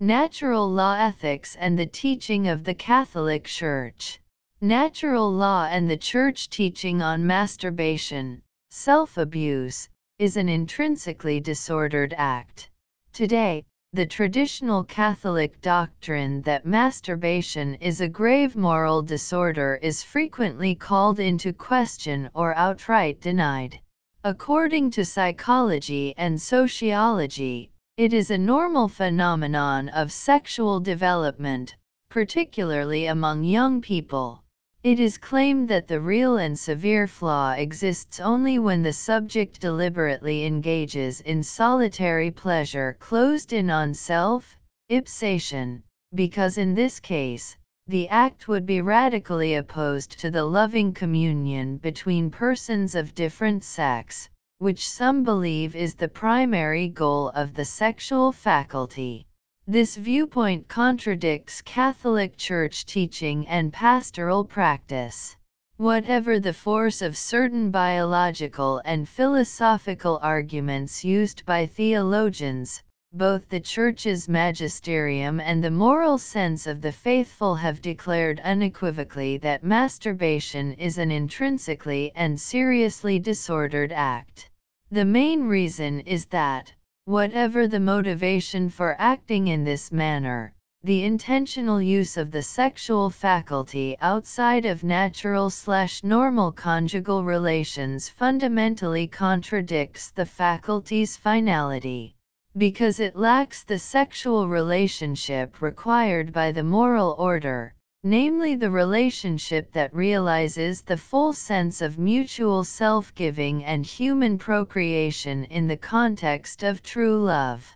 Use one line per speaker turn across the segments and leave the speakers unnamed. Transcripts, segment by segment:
Natural Law Ethics and the Teaching of the Catholic Church. Natural law and the Church teaching on masturbation, self abuse, is an intrinsically disordered act. Today, the traditional Catholic doctrine that masturbation is a grave moral disorder is frequently called into question or outright denied. According to psychology and sociology, it is a normal phenomenon of sexual development, particularly among young people. It is claimed that the real and severe flaw exists only when the subject deliberately engages in solitary pleasure closed in on self, ipsation, because in this case, the act would be radically opposed to the loving communion between persons of different sex, which some believe is the primary goal of the sexual faculty. This viewpoint contradicts Catholic Church teaching and pastoral practice. Whatever the force of certain biological and philosophical arguments used by theologians, both the Church's magisterium and the moral sense of the faithful have declared unequivocally that masturbation is an intrinsically and seriously disordered act. The main reason is that, whatever the motivation for acting in this manner, the intentional use of the sexual faculty outside of natural slash normal conjugal relations fundamentally contradicts the faculty's finality, because it lacks the sexual relationship required by the moral order, namely the relationship that realizes the full sense of mutual self-giving and human procreation in the context of true love.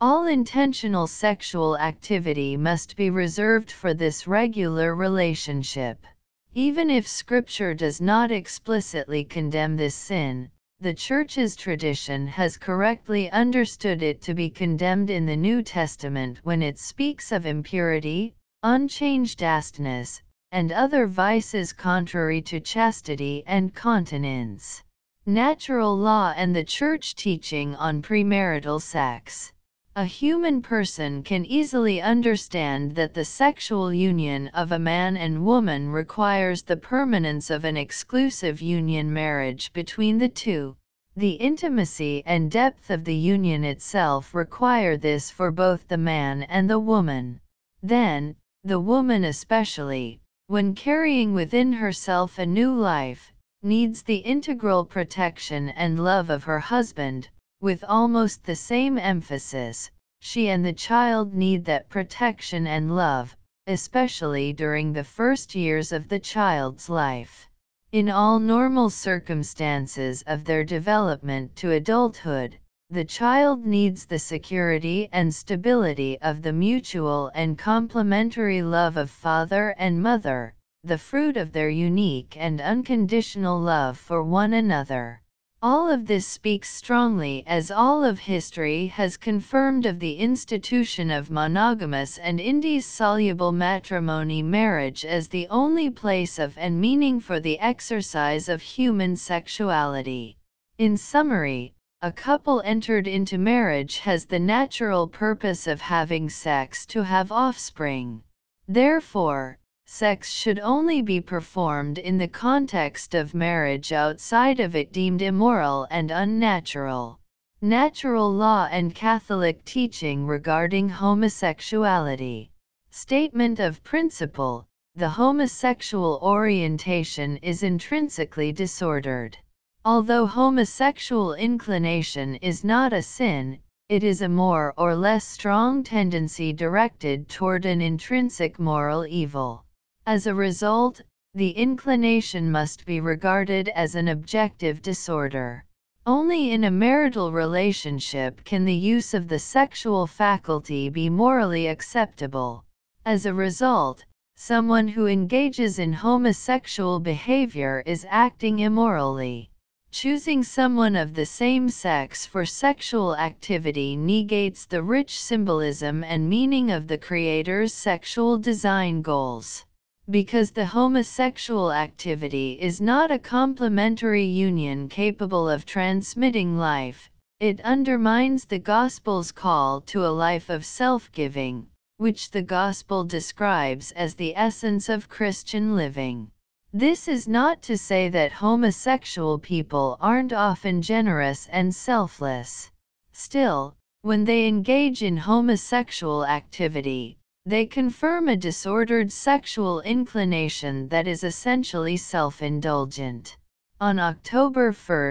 All intentional sexual activity must be reserved for this regular relationship. Even if Scripture does not explicitly condemn this sin, the Church's tradition has correctly understood it to be condemned in the New Testament when it speaks of impurity, unchangedastness, and other vices contrary to chastity and continence. Natural law and the church teaching on premarital sex. A human person can easily understand that the sexual union of a man and woman requires the permanence of an exclusive union marriage between the two. The intimacy and depth of the union itself require this for both the man and the woman. Then, the woman especially, when carrying within herself a new life, needs the integral protection and love of her husband, with almost the same emphasis, she and the child need that protection and love, especially during the first years of the child's life. In all normal circumstances of their development to adulthood, the child needs the security and stability of the mutual and complementary love of father and mother, the fruit of their unique and unconditional love for one another. All of this speaks strongly as all of history has confirmed of the institution of monogamous and indissoluble matrimony marriage as the only place of and meaning for the exercise of human sexuality. In summary, a couple entered into marriage has the natural purpose of having sex to have offspring. Therefore, sex should only be performed in the context of marriage outside of it deemed immoral and unnatural. Natural law and Catholic teaching regarding homosexuality. Statement of principle The homosexual orientation is intrinsically disordered. Although homosexual inclination is not a sin, it is a more or less strong tendency directed toward an intrinsic moral evil. As a result, the inclination must be regarded as an objective disorder. Only in a marital relationship can the use of the sexual faculty be morally acceptable. As a result, someone who engages in homosexual behavior is acting immorally. Choosing someone of the same sex for sexual activity negates the rich symbolism and meaning of the creator's sexual design goals. Because the homosexual activity is not a complementary union capable of transmitting life, it undermines the Gospel's call to a life of self-giving, which the Gospel describes as the essence of Christian living. This is not to say that homosexual people aren't often generous and selfless. Still, when they engage in homosexual activity, they confirm a disordered sexual inclination that is essentially self-indulgent. On October 1,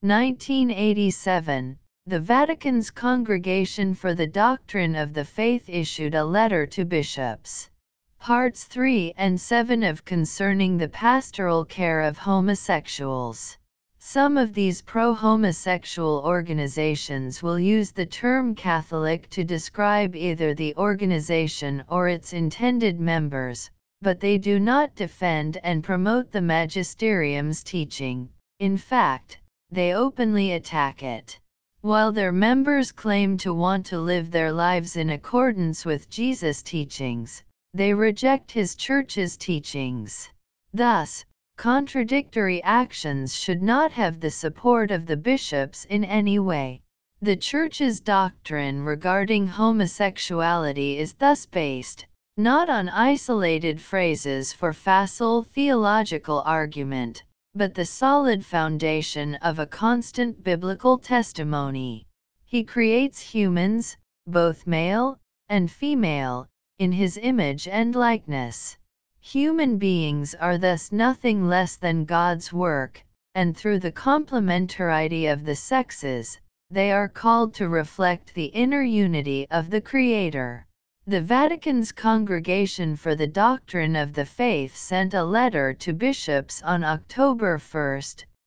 1987, the Vatican's Congregation for the Doctrine of the Faith issued a letter to bishops. Parts 3 and 7 of Concerning the Pastoral Care of Homosexuals. Some of these pro homosexual organizations will use the term Catholic to describe either the organization or its intended members, but they do not defend and promote the magisterium's teaching. In fact, they openly attack it. While their members claim to want to live their lives in accordance with Jesus' teachings, they reject his church's teachings. Thus, contradictory actions should not have the support of the bishops in any way. The Church's doctrine regarding homosexuality is thus based, not on isolated phrases for facile theological argument, but the solid foundation of a constant biblical testimony. He creates humans, both male and female, in his image and likeness. Human beings are thus nothing less than God's work, and through the complementarity of the sexes, they are called to reflect the inner unity of the Creator. The Vatican's Congregation for the Doctrine of the Faith sent a letter to bishops on October 1,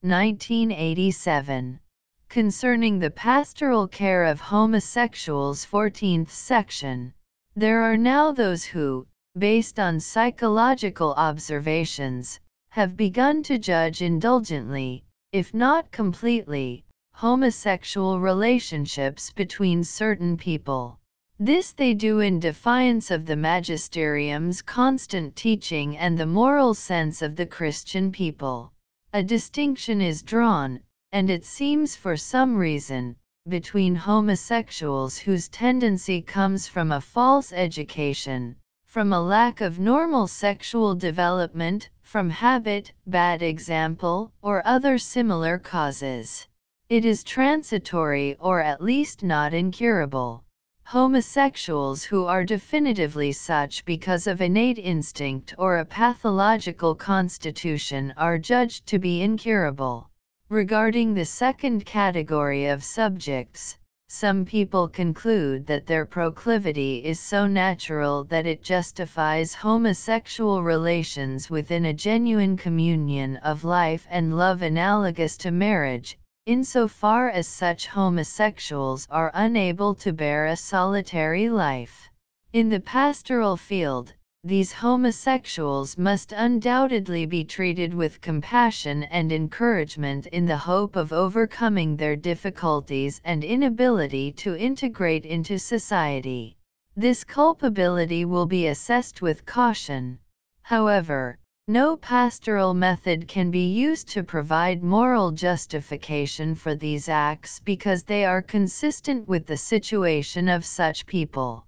1987, concerning the pastoral care of homosexuals 14th section. There are now those who, based on psychological observations, have begun to judge indulgently, if not completely, homosexual relationships between certain people. This they do in defiance of the magisterium's constant teaching and the moral sense of the Christian people. A distinction is drawn, and it seems for some reason, between homosexuals whose tendency comes from a false education, from a lack of normal sexual development, from habit, bad example, or other similar causes. It is transitory or at least not incurable. Homosexuals who are definitively such because of innate instinct or a pathological constitution are judged to be incurable. Regarding the second category of subjects, some people conclude that their proclivity is so natural that it justifies homosexual relations within a genuine communion of life and love analogous to marriage, insofar as such homosexuals are unable to bear a solitary life. In the pastoral field, these homosexuals must undoubtedly be treated with compassion and encouragement in the hope of overcoming their difficulties and inability to integrate into society. This culpability will be assessed with caution. However, no pastoral method can be used to provide moral justification for these acts because they are consistent with the situation of such people.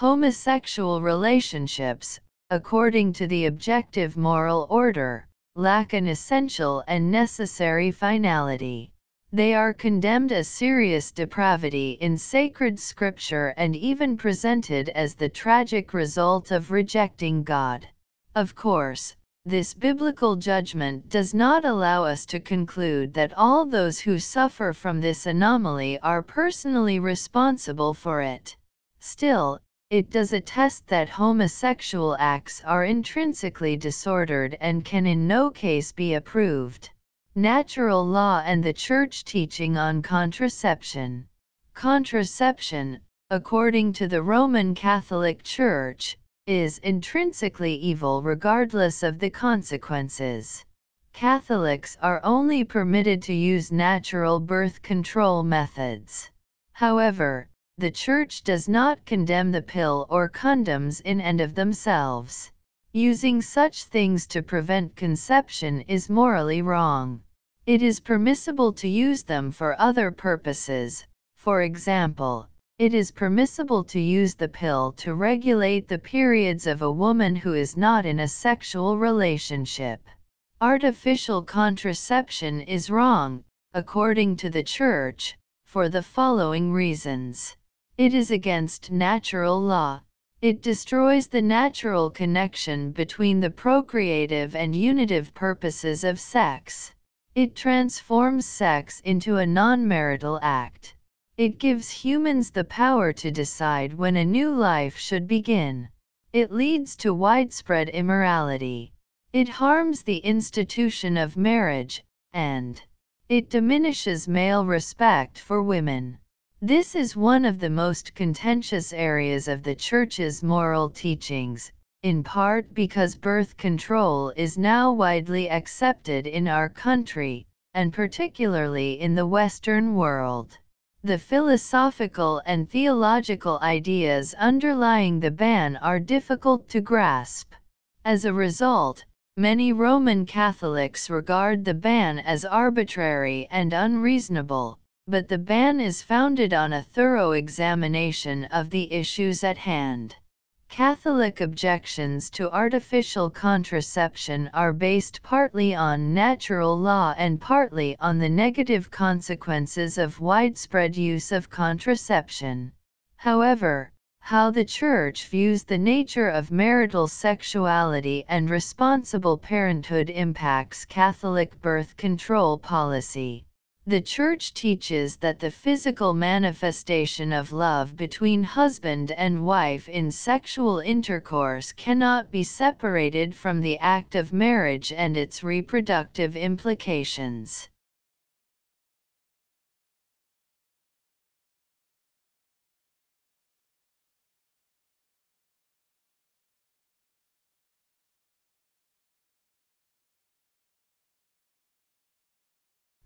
Homosexual relationships, according to the objective moral order, lack an essential and necessary finality. They are condemned as serious depravity in sacred scripture and even presented as the tragic result of rejecting God. Of course, this biblical judgment does not allow us to conclude that all those who suffer from this anomaly are personally responsible for it. Still, it does attest that homosexual acts are intrinsically disordered and can in no case be approved. Natural law and the Church teaching on contraception. Contraception, according to the Roman Catholic Church, is intrinsically evil regardless of the consequences. Catholics are only permitted to use natural birth control methods. However, the Church does not condemn the pill or condoms in and of themselves. Using such things to prevent conception is morally wrong. It is permissible to use them for other purposes, for example, it is permissible to use the pill to regulate the periods of a woman who is not in a sexual relationship. Artificial contraception is wrong, according to the Church, for the following reasons. It is against natural law. It destroys the natural connection between the procreative and unitive purposes of sex. It transforms sex into a non-marital act. It gives humans the power to decide when a new life should begin. It leads to widespread immorality. It harms the institution of marriage, and it diminishes male respect for women. This is one of the most contentious areas of the Church's moral teachings, in part because birth control is now widely accepted in our country, and particularly in the Western world. The philosophical and theological ideas underlying the ban are difficult to grasp. As a result, many Roman Catholics regard the ban as arbitrary and unreasonable, but the ban is founded on a thorough examination of the issues at hand. Catholic objections to artificial contraception are based partly on natural law and partly on the negative consequences of widespread use of contraception. However, how the Church views the nature of marital sexuality and responsible parenthood impacts Catholic birth control policy. The Church teaches that the physical manifestation of love between husband and wife in sexual intercourse cannot be separated from the act of marriage and its reproductive implications.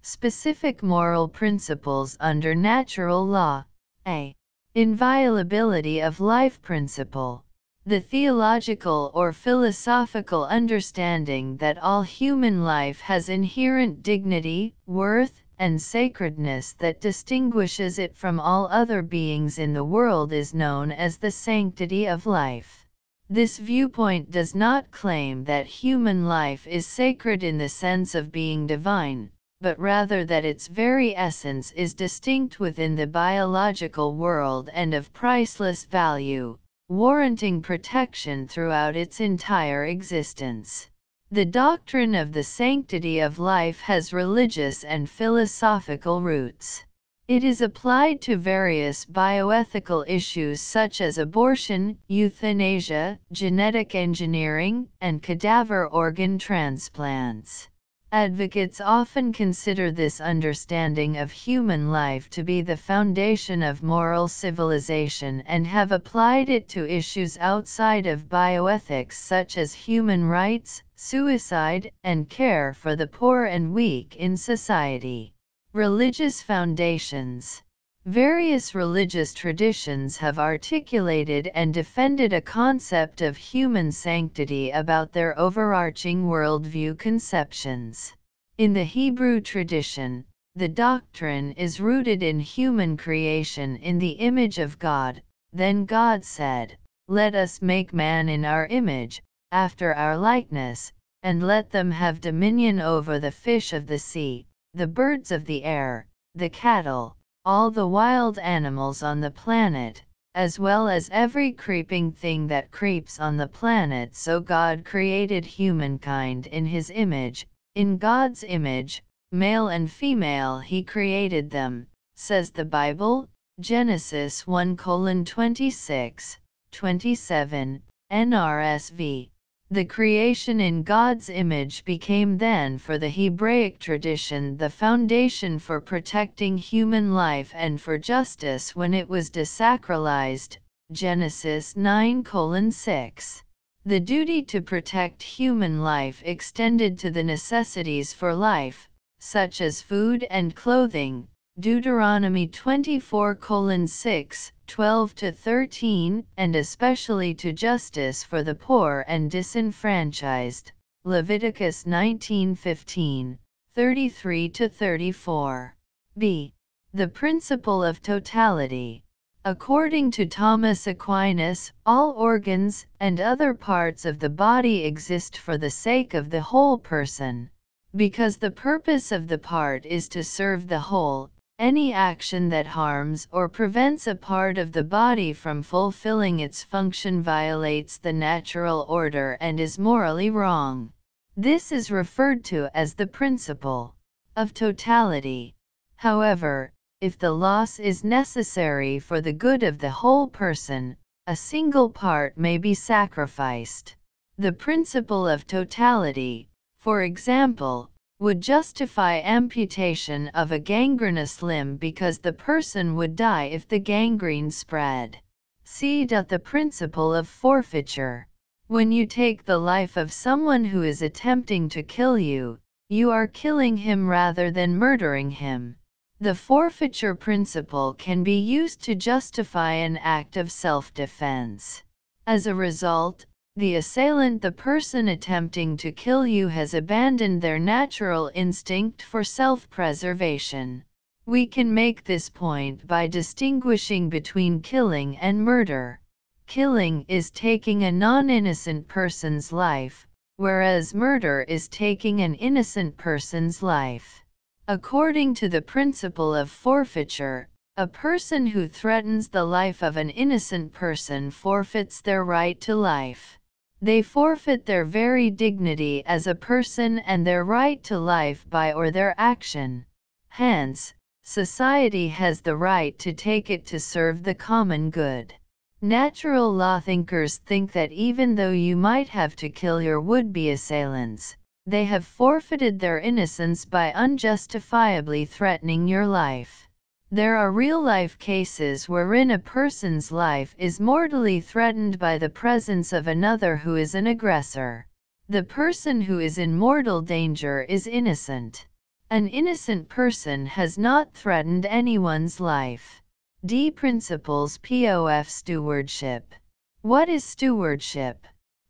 Specific moral principles under natural law. A. Inviolability of life principle. The theological or philosophical understanding that all human life has inherent dignity, worth, and sacredness that distinguishes it from all other beings in the world is known as the sanctity of life. This viewpoint does not claim that human life is sacred in the sense of being divine, but rather that its very essence is distinct within the biological world and of priceless value, warranting protection throughout its entire existence. The doctrine of the sanctity of life has religious and philosophical roots. It is applied to various bioethical issues such as abortion, euthanasia, genetic engineering, and cadaver organ transplants. Advocates often consider this understanding of human life to be the foundation of moral civilization and have applied it to issues outside of bioethics such as human rights, suicide, and care for the poor and weak in society. Religious foundations Various religious traditions have articulated and defended a concept of human sanctity about their overarching worldview conceptions. In the Hebrew tradition, the doctrine is rooted in human creation in the image of God. Then God said, Let us make man in our image, after our likeness, and let them have dominion over the fish of the sea, the birds of the air, the cattle all the wild animals on the planet, as well as every creeping thing that creeps on the planet. So God created humankind in his image, in God's image, male and female he created them, says the Bible, Genesis 1 26, 27, NRSV. The creation in God's image became then for the Hebraic tradition the foundation for protecting human life and for justice when it was desacralized, Genesis 9 6. The duty to protect human life extended to the necessities for life, such as food and clothing, Deuteronomy 24 6, 12 to 13, and especially to justice for the poor and disenfranchised, Leviticus 19 15, 33 to 34. b. The principle of totality. According to Thomas Aquinas, all organs and other parts of the body exist for the sake of the whole person. Because the purpose of the part is to serve the whole, any action that harms or prevents a part of the body from fulfilling its function violates the natural order and is morally wrong. This is referred to as the principle of totality. However, if the loss is necessary for the good of the whole person, a single part may be sacrificed. The principle of totality, for example, would justify amputation of a gangrenous limb because the person would die if the gangrene spread. See the principle of forfeiture. When you take the life of someone who is attempting to kill you, you are killing him rather than murdering him. The forfeiture principle can be used to justify an act of self-defense. As a result, the assailant the person attempting to kill you has abandoned their natural instinct for self-preservation. We can make this point by distinguishing between killing and murder. Killing is taking a non-innocent person's life, whereas murder is taking an innocent person's life. According to the principle of forfeiture, a person who threatens the life of an innocent person forfeits their right to life. They forfeit their very dignity as a person and their right to life by or their action. Hence, society has the right to take it to serve the common good. Natural law thinkers think that even though you might have to kill your would be assailants, they have forfeited their innocence by unjustifiably threatening your life. There are real-life cases wherein a person's life is mortally threatened by the presence of another who is an aggressor. The person who is in mortal danger is innocent. An innocent person has not threatened anyone's life. D. Principles POF Stewardship What is stewardship?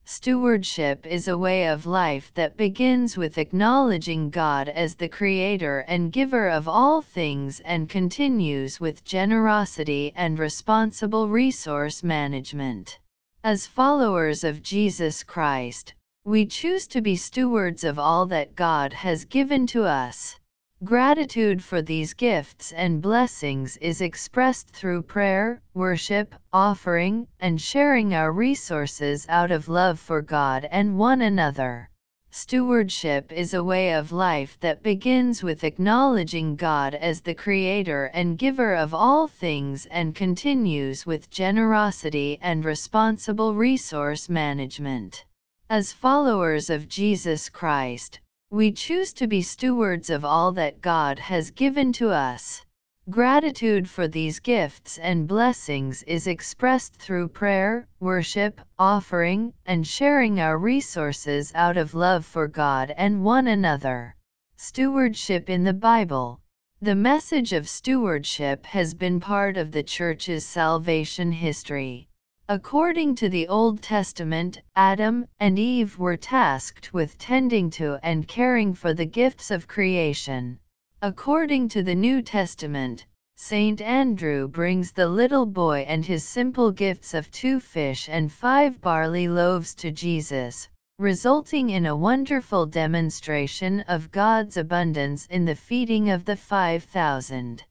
Stewardship is a way of life that begins with acknowledging God as the creator and giver of all things and continues with generosity and responsible resource management. As followers of Jesus Christ, we choose to be stewards of all that God has given to us. Gratitude for these gifts and blessings is expressed through prayer, worship, offering, and sharing our resources out of love for God and one another. Stewardship is a way of life that begins with acknowledging God as the creator and giver of all things and continues with generosity and responsible resource management. As followers of Jesus Christ, we choose to be stewards of all that God has given to us. Gratitude for these gifts and blessings is expressed through prayer, worship, offering, and sharing our resources out of love for God and one another. Stewardship in the Bible The message of stewardship has been part of the Church's salvation history. According to the Old Testament, Adam and Eve were tasked with tending to and caring for the gifts of creation. According to the New Testament, St. Andrew brings the little boy and his simple gifts of two fish and five barley loaves to Jesus, resulting in a wonderful demonstration of God's abundance in the feeding of the 5,000.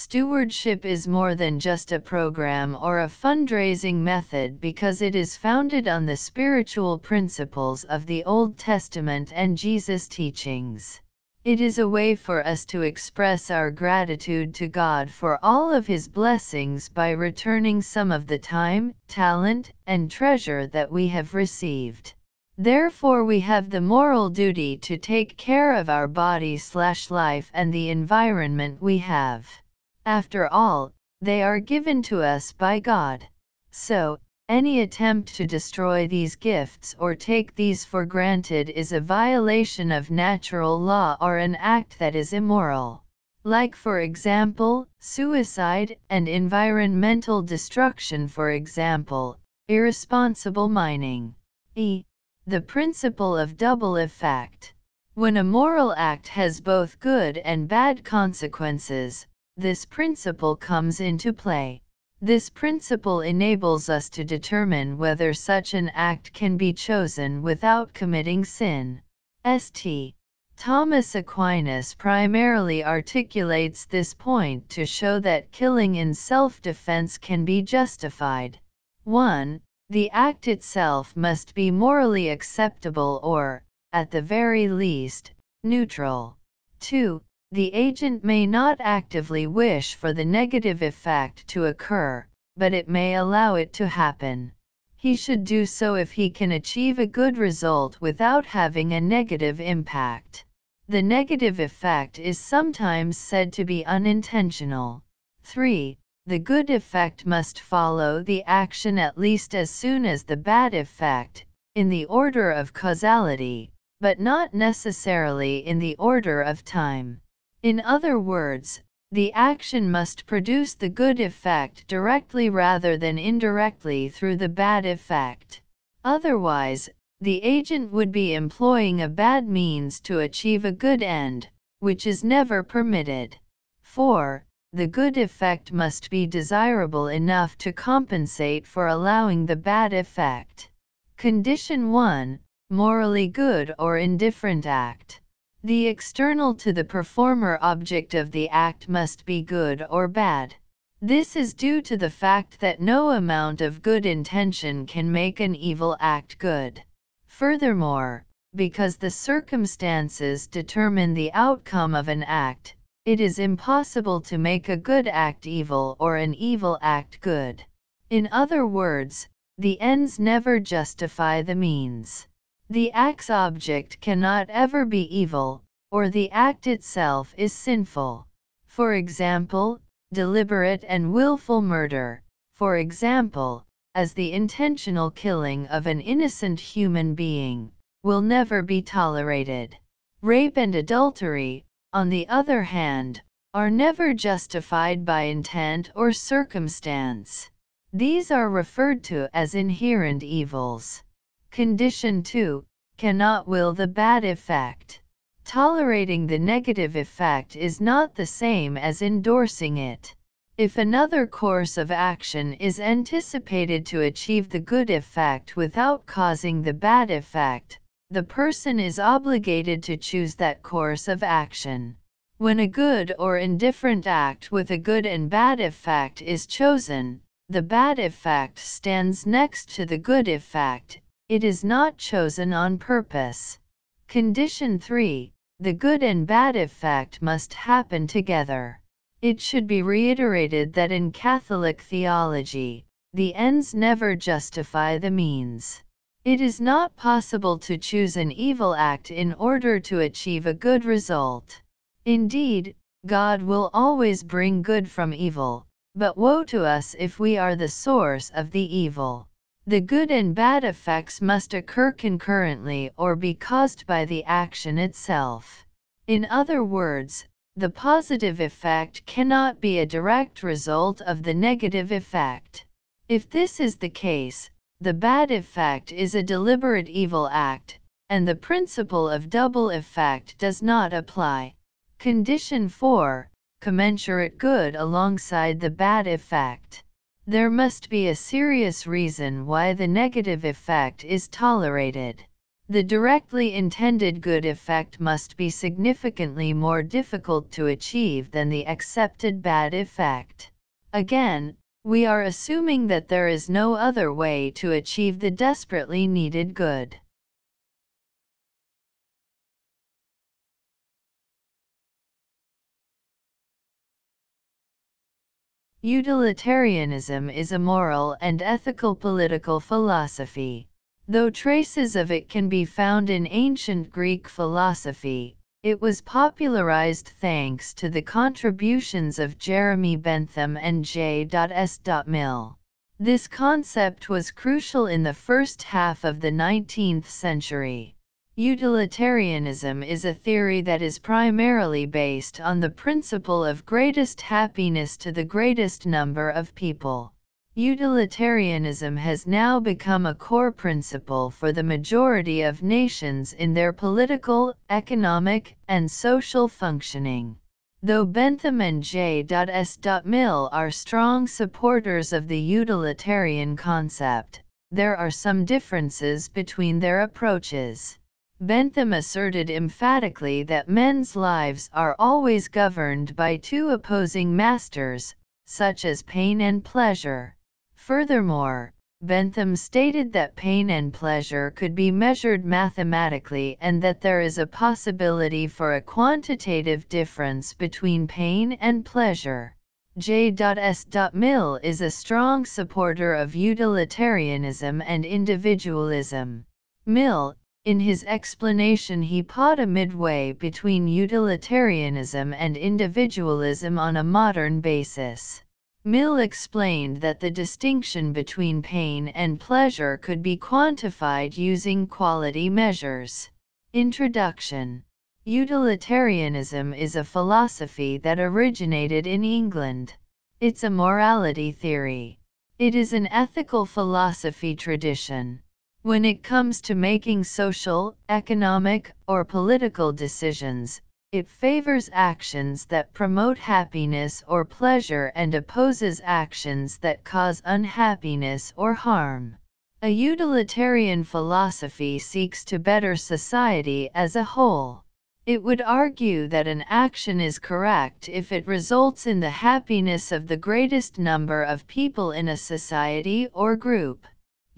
Stewardship is more than just a program or a fundraising method because it is founded on the spiritual principles of the Old Testament and Jesus' teachings. It is a way for us to express our gratitude to God for all of His blessings by returning some of the time, talent, and treasure that we have received. Therefore we have the moral duty to take care of our body slash life and the environment we have. After all, they are given to us by God. So, any attempt to destroy these gifts or take these for granted is a violation of natural law or an act that is immoral. Like, for example, suicide and environmental destruction, for example, irresponsible mining. E. The principle of double effect. When a moral act has both good and bad consequences, this principle comes into play. This principle enables us to determine whether such an act can be chosen without committing sin. St. Thomas Aquinas primarily articulates this point to show that killing in self defense can be justified. 1. The act itself must be morally acceptable or, at the very least, neutral. 2. The agent may not actively wish for the negative effect to occur, but it may allow it to happen. He should do so if he can achieve a good result without having a negative impact. The negative effect is sometimes said to be unintentional. 3. The good effect must follow the action at least as soon as the bad effect, in the order of causality, but not necessarily in the order of time. In other words, the action must produce the good effect directly rather than indirectly through the bad effect. Otherwise, the agent would be employing a bad means to achieve a good end, which is never permitted. 4. The good effect must be desirable enough to compensate for allowing the bad effect. Condition 1 Morally good or indifferent act. The external to the performer object of the act must be good or bad. This is due to the fact that no amount of good intention can make an evil act good. Furthermore, because the circumstances determine the outcome of an act, it is impossible to make a good act evil or an evil act good. In other words, the ends never justify the means. The act's object cannot ever be evil, or the act itself is sinful. For example, deliberate and willful murder, for example, as the intentional killing of an innocent human being, will never be tolerated. Rape and adultery, on the other hand, are never justified by intent or circumstance. These are referred to as inherent evils. Condition 2 cannot will the bad effect. Tolerating the negative effect is not the same as endorsing it. If another course of action is anticipated to achieve the good effect without causing the bad effect, the person is obligated to choose that course of action. When a good or indifferent act with a good and bad effect is chosen, the bad effect stands next to the good effect it is not chosen on purpose. Condition 3. The good and bad effect must happen together. It should be reiterated that in Catholic theology, the ends never justify the means. It is not possible to choose an evil act in order to achieve a good result. Indeed, God will always bring good from evil, but woe to us if we are the source of the evil. The good and bad effects must occur concurrently or be caused by the action itself. In other words, the positive effect cannot be a direct result of the negative effect. If this is the case, the bad effect is a deliberate evil act, and the principle of double effect does not apply. Condition 4 Commensurate good alongside the bad effect. There must be a serious reason why the negative effect is tolerated. The directly intended good effect must be significantly more difficult to achieve than the accepted bad effect. Again, we are assuming that there is no other way to achieve the desperately needed good. Utilitarianism is a moral and ethical political philosophy. Though traces of it can be found in ancient Greek philosophy, it was popularized thanks to the contributions of Jeremy Bentham and J.S. Mill. This concept was crucial in the first half of the 19th century. Utilitarianism is a theory that is primarily based on the principle of greatest happiness to the greatest number of people. Utilitarianism has now become a core principle for the majority of nations in their political, economic, and social functioning. Though Bentham and J.S. Mill are strong supporters of the utilitarian concept, there are some differences between their approaches. Bentham asserted emphatically that men's lives are always governed by two opposing masters, such as pain and pleasure. Furthermore, Bentham stated that pain and pleasure could be measured mathematically and that there is a possibility for a quantitative difference between pain and pleasure. J.S. Mill is a strong supporter of utilitarianism and individualism. Mill in his explanation he pawed a midway between utilitarianism and individualism on a modern basis. Mill explained that the distinction between pain and pleasure could be quantified using quality measures. Introduction Utilitarianism is a philosophy that originated in England. It's a morality theory. It is an ethical philosophy tradition. When it comes to making social, economic, or political decisions, it favors actions that promote happiness or pleasure and opposes actions that cause unhappiness or harm. A utilitarian philosophy seeks to better society as a whole. It would argue that an action is correct if it results in the happiness of the greatest number of people in a society or group.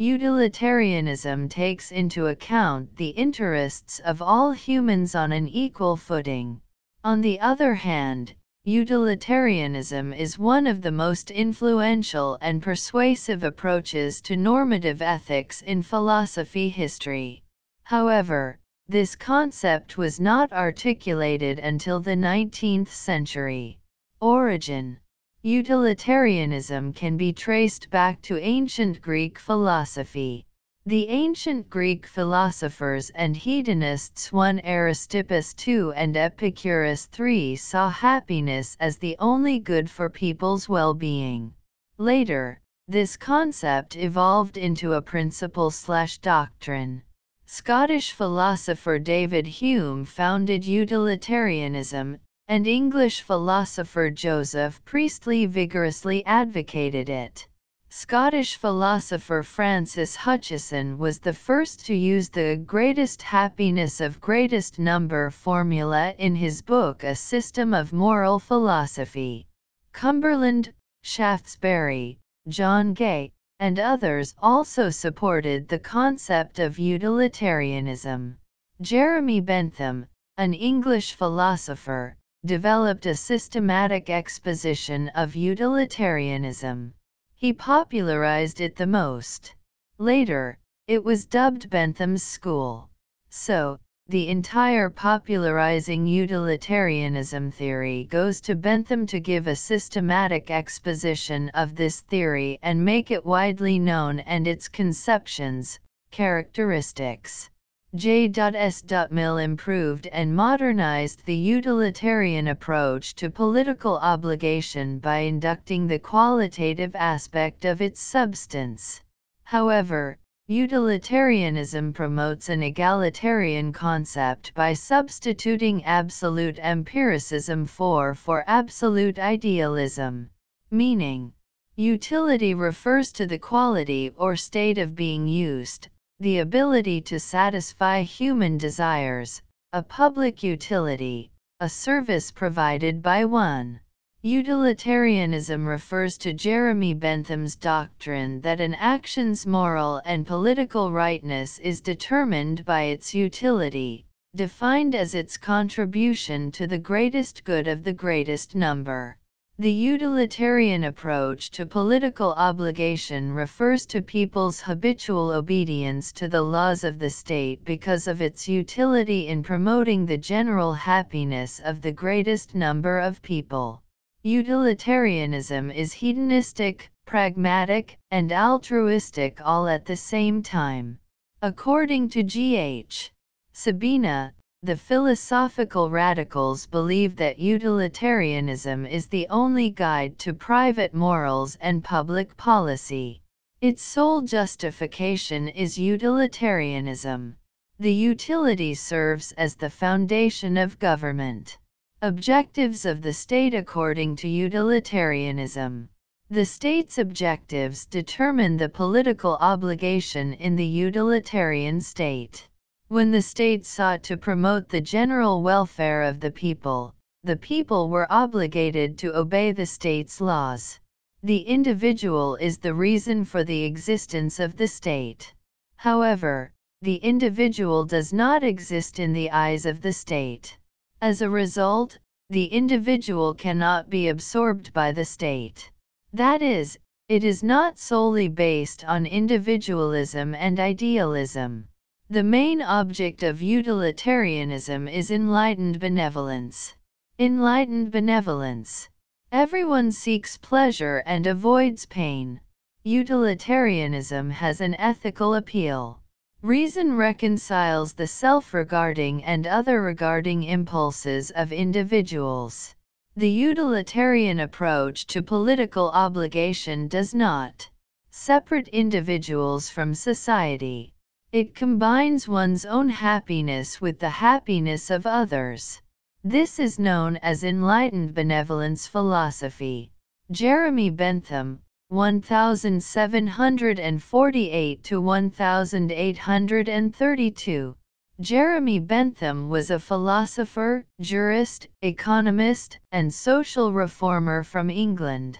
Utilitarianism takes into account the interests of all humans on an equal footing. On the other hand, utilitarianism is one of the most influential and persuasive approaches to normative ethics in philosophy history. However, this concept was not articulated until the 19th century. Origin Utilitarianism can be traced back to ancient Greek philosophy. The ancient Greek philosophers and hedonists 1 Aristippus 2 and Epicurus 3 saw happiness as the only good for people's well-being. Later, this concept evolved into a principle slash doctrine. Scottish philosopher David Hume founded utilitarianism and English philosopher Joseph Priestley vigorously advocated it. Scottish philosopher Francis Hutcheson was the first to use the greatest happiness of greatest number formula in his book A System of Moral Philosophy. Cumberland, Shaftesbury, John Gay, and others also supported the concept of utilitarianism. Jeremy Bentham, an English philosopher, developed a systematic exposition of utilitarianism. He popularized it the most. Later, it was dubbed Bentham's school. So, the entire popularizing utilitarianism theory goes to Bentham to give a systematic exposition of this theory and make it widely known and its conceptions, characteristics. J.S. Mill improved and modernized the utilitarian approach to political obligation by inducting the qualitative aspect of its substance. However, utilitarianism promotes an egalitarian concept by substituting absolute empiricism for for absolute idealism, meaning, utility refers to the quality or state of being used, the ability to satisfy human desires, a public utility, a service provided by one. Utilitarianism refers to Jeremy Bentham's doctrine that an action's moral and political rightness is determined by its utility, defined as its contribution to the greatest good of the greatest number. The utilitarian approach to political obligation refers to people's habitual obedience to the laws of the state because of its utility in promoting the general happiness of the greatest number of people. Utilitarianism is hedonistic, pragmatic, and altruistic all at the same time. According to G.H. Sabina, the philosophical radicals believe that utilitarianism is the only guide to private morals and public policy. Its sole justification is utilitarianism. The utility serves as the foundation of government. Objectives of the state according to utilitarianism. The state's objectives determine the political obligation in the utilitarian state. When the state sought to promote the general welfare of the people, the people were obligated to obey the state's laws. The individual is the reason for the existence of the state. However, the individual does not exist in the eyes of the state. As a result, the individual cannot be absorbed by the state. That is, it is not solely based on individualism and idealism. The main object of utilitarianism is enlightened benevolence. Enlightened benevolence. Everyone seeks pleasure and avoids pain. Utilitarianism has an ethical appeal. Reason reconciles the self-regarding and other-regarding impulses of individuals. The utilitarian approach to political obligation does not separate individuals from society. It combines one's own happiness with the happiness of others. This is known as enlightened benevolence philosophy. Jeremy Bentham, 1748 to 1832. Jeremy Bentham was a philosopher, jurist, economist, and social reformer from England.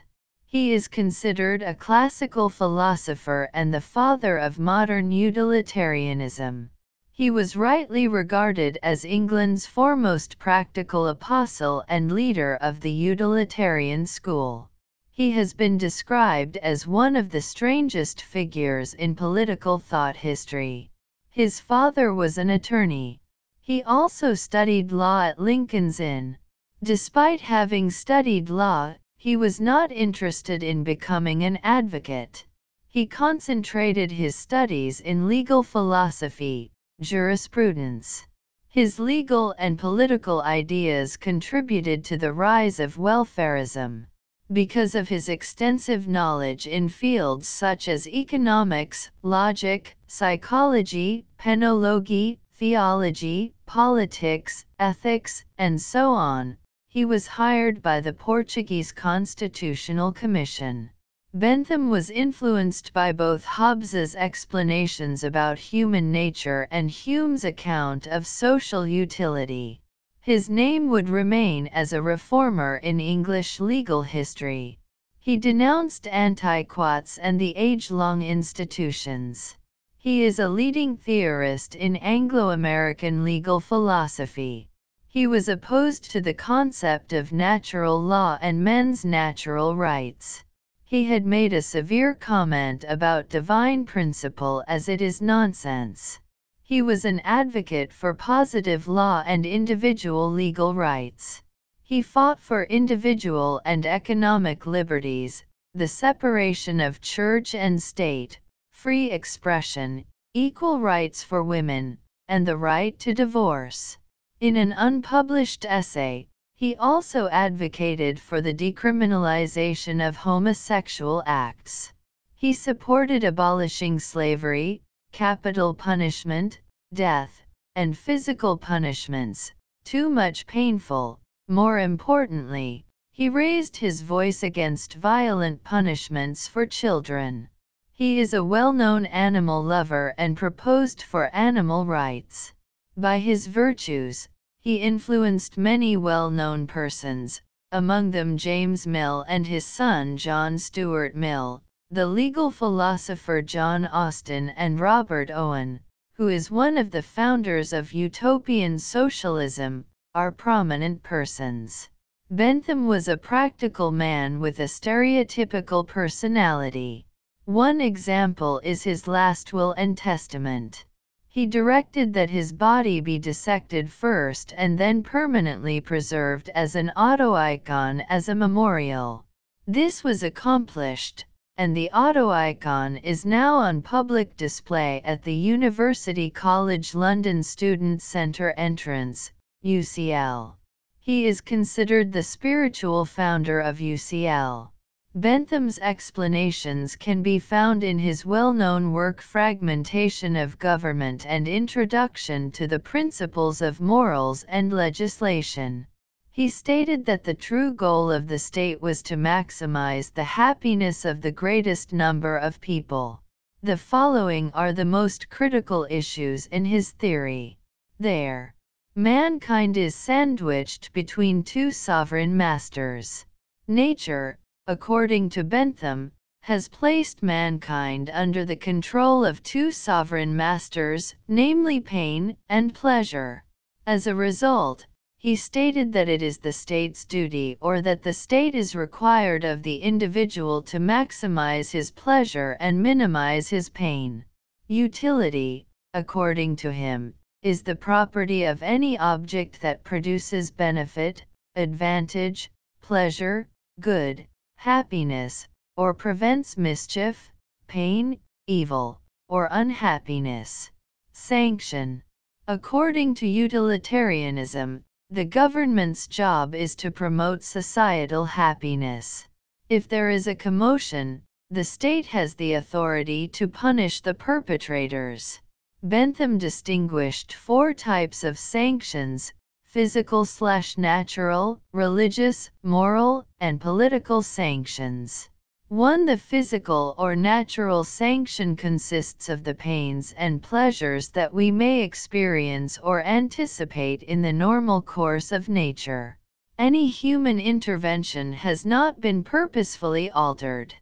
He is considered a classical philosopher and the father of modern utilitarianism. He was rightly regarded as England's foremost practical apostle and leader of the utilitarian school. He has been described as one of the strangest figures in political thought history. His father was an attorney. He also studied law at Lincoln's Inn. Despite having studied law, he was not interested in becoming an advocate. He concentrated his studies in legal philosophy, jurisprudence. His legal and political ideas contributed to the rise of welfarism. Because of his extensive knowledge in fields such as economics, logic, psychology, penology, theology, politics, ethics, and so on, he was hired by the Portuguese Constitutional Commission. Bentham was influenced by both Hobbes's explanations about human nature and Hume's account of social utility. His name would remain as a reformer in English legal history. He denounced antiquats and the age-long institutions. He is a leading theorist in Anglo-American legal philosophy. He was opposed to the concept of natural law and men's natural rights. He had made a severe comment about divine principle as it is nonsense. He was an advocate for positive law and individual legal rights. He fought for individual and economic liberties, the separation of church and state, free expression, equal rights for women, and the right to divorce. In an unpublished essay, he also advocated for the decriminalization of homosexual acts. He supported abolishing slavery, capital punishment, death, and physical punishments, too much painful. More importantly, he raised his voice against violent punishments for children. He is a well-known animal lover and proposed for animal rights. By his virtues, he influenced many well-known persons, among them James Mill and his son John Stuart Mill, the legal philosopher John Austin and Robert Owen, who is one of the founders of utopian socialism, are prominent persons. Bentham was a practical man with a stereotypical personality. One example is his last will and testament. He directed that his body be dissected first and then permanently preserved as an autoicon as a memorial. This was accomplished, and the autoicon is now on public display at the University College London Student Centre entrance, UCL. He is considered the spiritual founder of UCL. Bentham's explanations can be found in his well-known work Fragmentation of Government and Introduction to the Principles of Morals and Legislation. He stated that the true goal of the state was to maximize the happiness of the greatest number of people. The following are the most critical issues in his theory. There. Mankind is sandwiched between two sovereign masters. Nature, according to Bentham, has placed mankind under the control of two sovereign masters, namely pain and pleasure. As a result, he stated that it is the state's duty or that the state is required of the individual to maximize his pleasure and minimize his pain. Utility, according to him, is the property of any object that produces benefit, advantage, pleasure, good, happiness, or prevents mischief, pain, evil, or unhappiness. Sanction. According to utilitarianism, the government's job is to promote societal happiness. If there is a commotion, the state has the authority to punish the perpetrators. Bentham distinguished four types of sanctions physical slash natural, religious, moral, and political sanctions. 1. The physical or natural sanction consists of the pains and pleasures that we may experience or anticipate in the normal course of nature. Any human intervention has not been purposefully altered.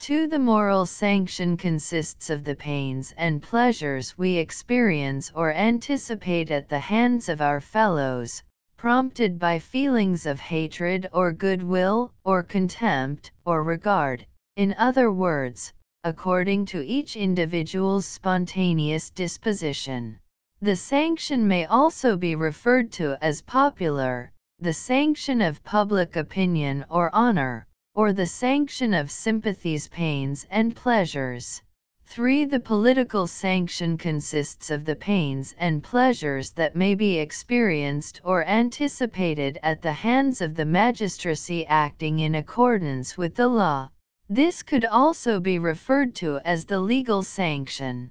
2. The moral sanction consists of the pains and pleasures we experience or anticipate at the hands of our fellows, prompted by feelings of hatred or goodwill, or contempt, or regard. In other words, according to each individual's spontaneous disposition. The sanction may also be referred to as popular, the sanction of public opinion or honor, or the sanction of sympathies pains and pleasures. 3. The political sanction consists of the pains and pleasures that may be experienced or anticipated at the hands of the magistracy acting in accordance with the law. This could also be referred to as the legal sanction.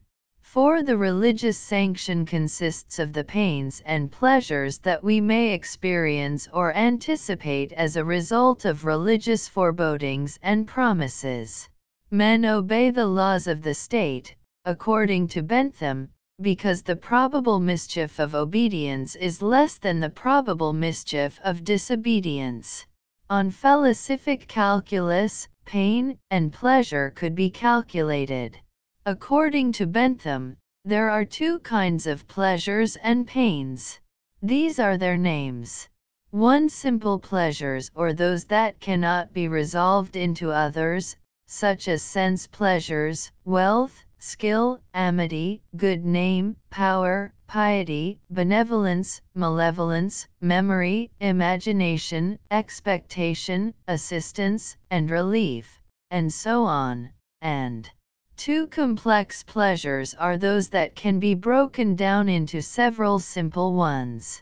For the religious sanction consists of the pains and pleasures that we may experience or anticipate as a result of religious forebodings and promises. Men obey the laws of the state, according to Bentham, because the probable mischief of obedience is less than the probable mischief of disobedience. On felicific calculus, pain and pleasure could be calculated. According to Bentham, there are two kinds of pleasures and pains. These are their names. One simple pleasures or those that cannot be resolved into others, such as sense pleasures, wealth, skill, amity, good name, power, piety, benevolence, malevolence, memory, imagination, expectation, assistance, and relief, and so on, and Two complex pleasures are those that can be broken down into several simple ones.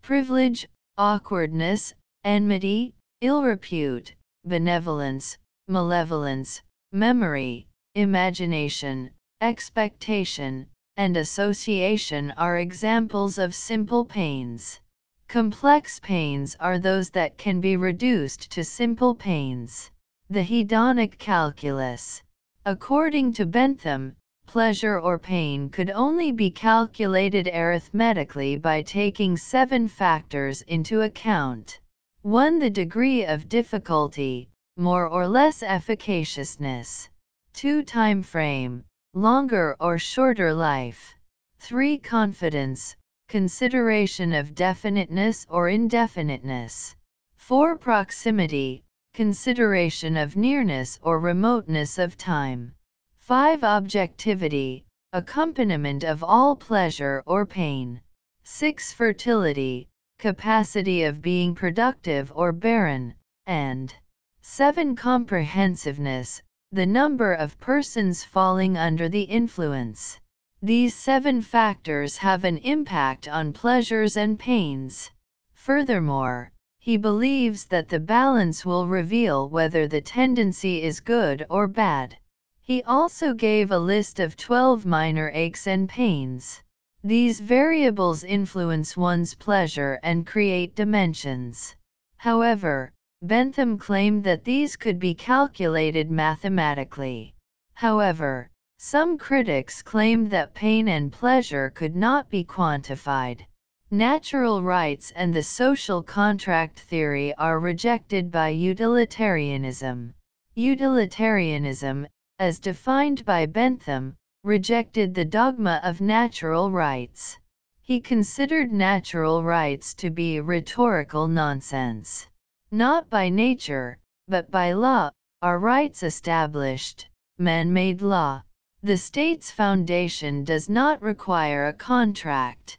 Privilege, awkwardness, enmity, ill repute, benevolence, malevolence, memory, imagination, expectation, and association are examples of simple pains. Complex pains are those that can be reduced to simple pains. The hedonic calculus According to Bentham, pleasure or pain could only be calculated arithmetically by taking seven factors into account. 1. The degree of difficulty, more or less efficaciousness. 2. Time frame, longer or shorter life. 3. Confidence, consideration of definiteness or indefiniteness. 4. Proximity, consideration of nearness or remoteness of time. 5. Objectivity, accompaniment of all pleasure or pain. 6. Fertility, capacity of being productive or barren, and 7. Comprehensiveness, the number of persons falling under the influence. These seven factors have an impact on pleasures and pains. Furthermore, he believes that the balance will reveal whether the tendency is good or bad. He also gave a list of 12 minor aches and pains. These variables influence one's pleasure and create dimensions. However, Bentham claimed that these could be calculated mathematically. However, some critics claimed that pain and pleasure could not be quantified. Natural rights and the social contract theory are rejected by utilitarianism. Utilitarianism, as defined by Bentham, rejected the dogma of natural rights. He considered natural rights to be rhetorical nonsense. Not by nature, but by law, are rights established, man-made law. The state's foundation does not require a contract.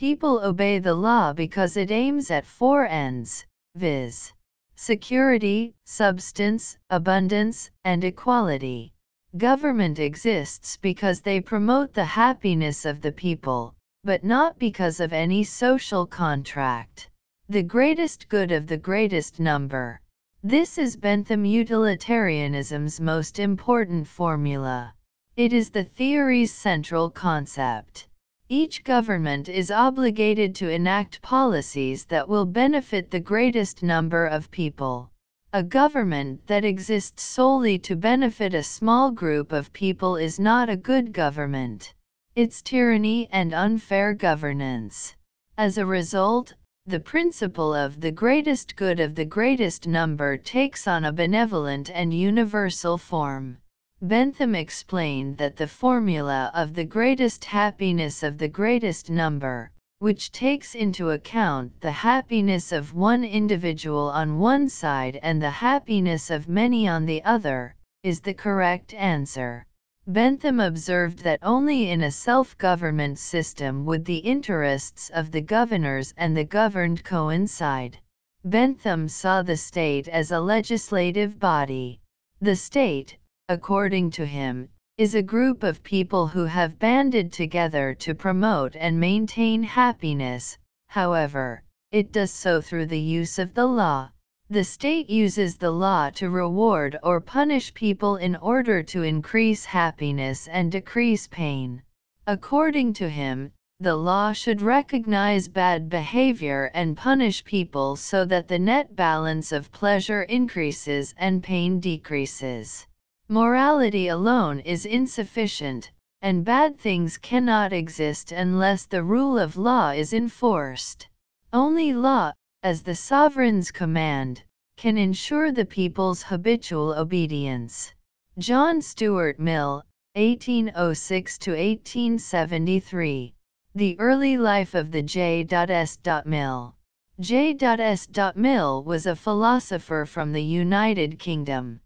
People obey the law because it aims at four ends, viz. security, substance, abundance, and equality. Government exists because they promote the happiness of the people, but not because of any social contract. The greatest good of the greatest number. This is Bentham utilitarianism's most important formula. It is the theory's central concept. Each government is obligated to enact policies that will benefit the greatest number of people. A government that exists solely to benefit a small group of people is not a good government. It's tyranny and unfair governance. As a result, the principle of the greatest good of the greatest number takes on a benevolent and universal form. Bentham explained that the formula of the greatest happiness of the greatest number, which takes into account the happiness of one individual on one side and the happiness of many on the other, is the correct answer. Bentham observed that only in a self-government system would the interests of the governors and the governed coincide. Bentham saw the state as a legislative body. The state, according to him, is a group of people who have banded together to promote and maintain happiness, however, it does so through the use of the law. The state uses the law to reward or punish people in order to increase happiness and decrease pain. According to him, the law should recognize bad behavior and punish people so that the net balance of pleasure increases and pain decreases. Morality alone is insufficient, and bad things cannot exist unless the rule of law is enforced. Only law, as the sovereign's command, can ensure the people's habitual obedience. John Stuart Mill, 1806 to 1873. The early life of the J.S. Mill. J.S. Mill was a philosopher from the United Kingdom.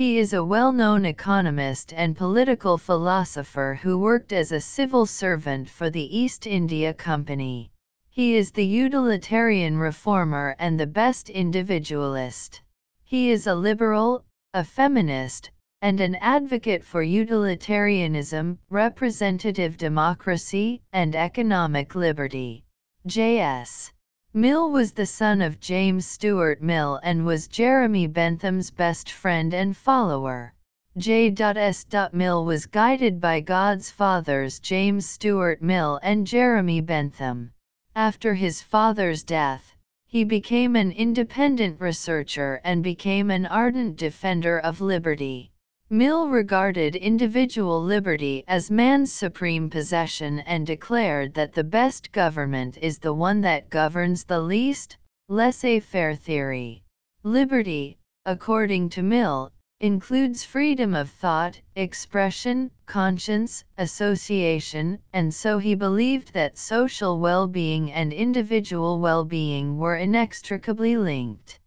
He is a well-known economist and political philosopher who worked as a civil servant for the East India Company. He is the utilitarian reformer and the best individualist. He is a liberal, a feminist, and an advocate for utilitarianism, representative democracy, and economic liberty. J.S. Mill was the son of James Stuart Mill and was Jeremy Bentham's best friend and follower. J.S. Mill was guided by God's fathers James Stuart Mill and Jeremy Bentham. After his father's death, he became an independent researcher and became an ardent defender of liberty. Mill regarded individual liberty as man's supreme possession and declared that the best government is the one that governs the least, laissez faire theory. Liberty, according to Mill, includes freedom of thought, expression, conscience, association, and so he believed that social well being and individual well being were inextricably linked.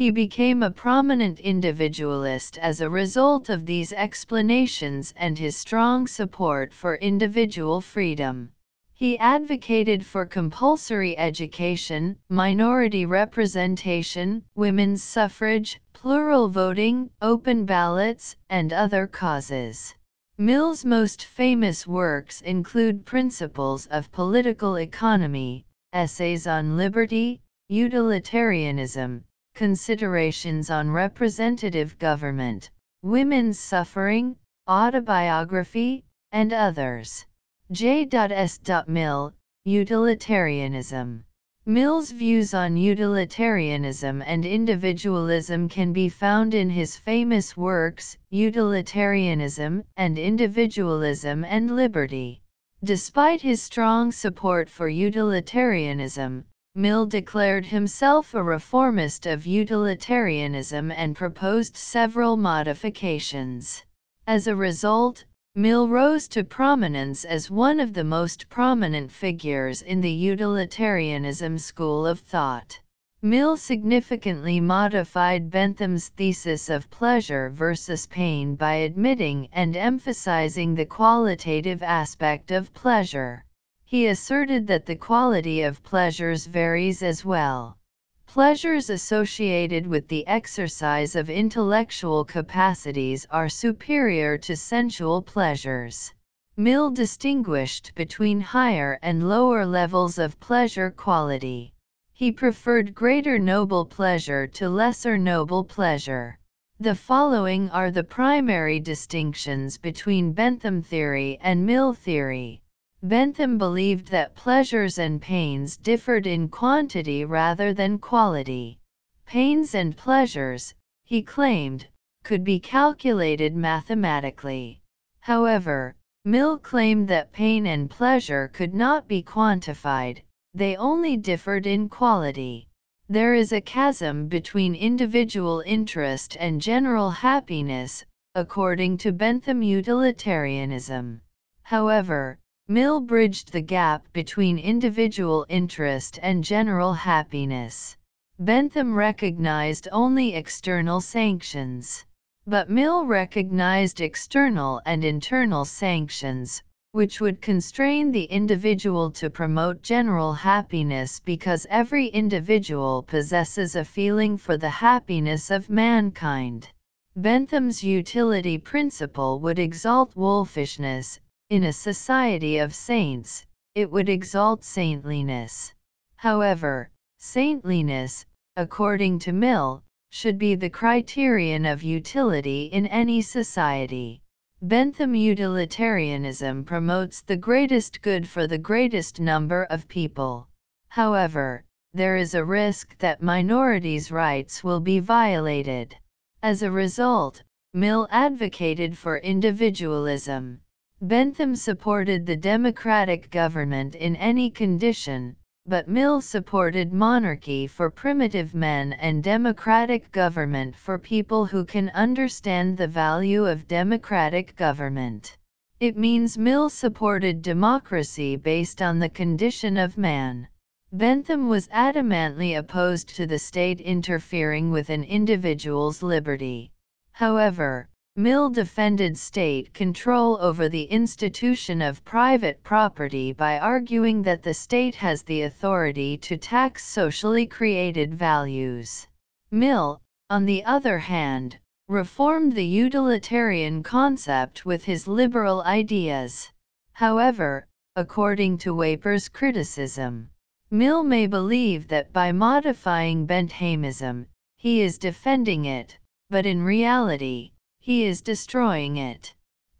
He became a prominent individualist as a result of these explanations and his strong support for individual freedom. He advocated for compulsory education, minority representation, women's suffrage, plural voting, open ballots, and other causes. Mill's most famous works include Principles of Political Economy, Essays on Liberty, Utilitarianism, Considerations on Representative Government, Women's Suffering, Autobiography, and others. J.S. Mill, Utilitarianism. Mill's views on utilitarianism and individualism can be found in his famous works, Utilitarianism and Individualism and Liberty. Despite his strong support for utilitarianism, Mill declared himself a reformist of utilitarianism and proposed several modifications. As a result, Mill rose to prominence as one of the most prominent figures in the utilitarianism school of thought. Mill significantly modified Bentham's thesis of pleasure versus pain by admitting and emphasizing the qualitative aspect of pleasure. He asserted that the quality of pleasures varies as well. Pleasures associated with the exercise of intellectual capacities are superior to sensual pleasures. Mill distinguished between higher and lower levels of pleasure quality. He preferred greater noble pleasure to lesser noble pleasure. The following are the primary distinctions between Bentham theory and Mill theory. Bentham believed that pleasures and pains differed in quantity rather than quality. Pains and pleasures, he claimed, could be calculated mathematically. However, Mill claimed that pain and pleasure could not be quantified, they only differed in quality. There is a chasm between individual interest and general happiness, according to Bentham utilitarianism. However, Mill bridged the gap between individual interest and general happiness. Bentham recognized only external sanctions. But Mill recognized external and internal sanctions, which would constrain the individual to promote general happiness because every individual possesses a feeling for the happiness of mankind. Bentham's utility principle would exalt wolfishness in a society of saints, it would exalt saintliness. However, saintliness, according to Mill, should be the criterion of utility in any society. Bentham utilitarianism promotes the greatest good for the greatest number of people. However, there is a risk that minorities' rights will be violated. As a result, Mill advocated for individualism. Bentham supported the democratic government in any condition, but Mill supported monarchy for primitive men and democratic government for people who can understand the value of democratic government. It means Mill supported democracy based on the condition of man. Bentham was adamantly opposed to the state interfering with an individual's liberty. However, Mill defended state control over the institution of private property by arguing that the state has the authority to tax socially created values. Mill, on the other hand, reformed the utilitarian concept with his liberal ideas. However, according to Weber's criticism, Mill may believe that by modifying Benthamism, he is defending it, but in reality, he is destroying it.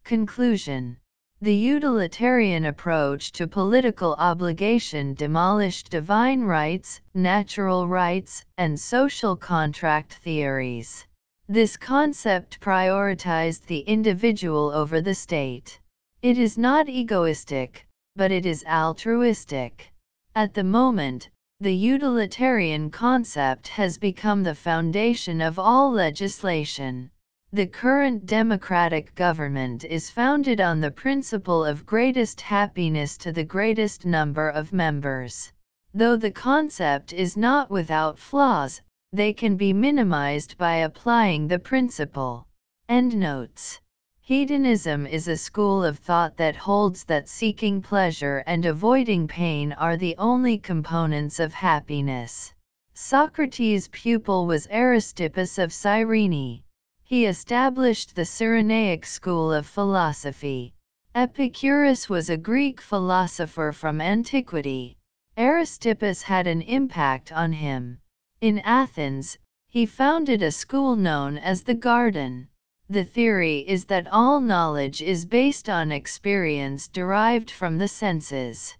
Conclusion The utilitarian approach to political obligation demolished divine rights, natural rights, and social contract theories. This concept prioritized the individual over the state. It is not egoistic, but it is altruistic. At the moment, the utilitarian concept has become the foundation of all legislation. The current democratic government is founded on the principle of greatest happiness to the greatest number of members. Though the concept is not without flaws, they can be minimized by applying the principle. Endnotes. Hedonism is a school of thought that holds that seeking pleasure and avoiding pain are the only components of happiness. Socrates' pupil was Aristippus of Cyrene. He established the Cyrenaic school of philosophy. Epicurus was a Greek philosopher from antiquity. Aristippus had an impact on him. In Athens, he founded a school known as the Garden. The theory is that all knowledge is based on experience derived from the senses.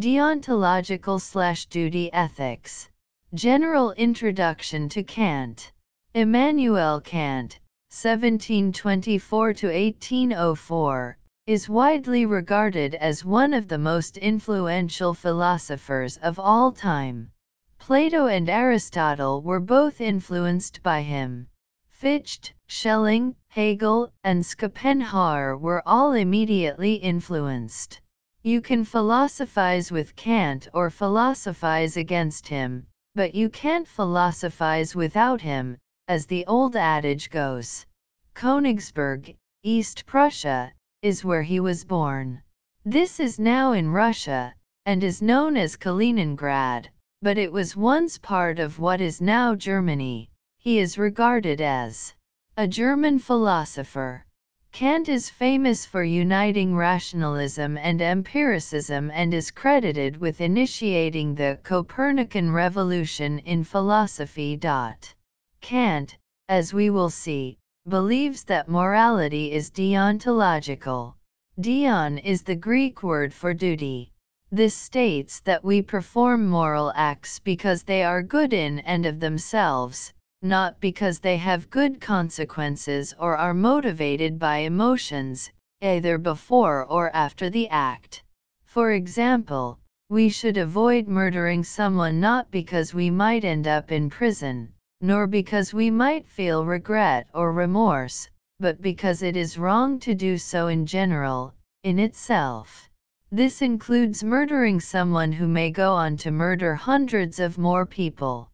Deontological slash duty ethics. General introduction to Kant. Immanuel Kant, 1724 1804, is widely regarded as one of the most influential philosophers of all time. Plato and Aristotle were both influenced by him. Fichte, Schelling, Hegel, and Schopenhauer were all immediately influenced. You can philosophize with Kant or philosophize against him, but you can't philosophize without him, as the old adage goes. Königsberg, East Prussia, is where he was born. This is now in Russia, and is known as Kaliningrad, but it was once part of what is now Germany. He is regarded as a German philosopher. Kant is famous for uniting rationalism and empiricism and is credited with initiating the Copernican revolution in philosophy. Kant, as we will see, believes that morality is deontological. Dion is the Greek word for duty. This states that we perform moral acts because they are good in and of themselves, not because they have good consequences or are motivated by emotions, either before or after the act. For example, we should avoid murdering someone not because we might end up in prison, nor because we might feel regret or remorse, but because it is wrong to do so in general, in itself. This includes murdering someone who may go on to murder hundreds of more people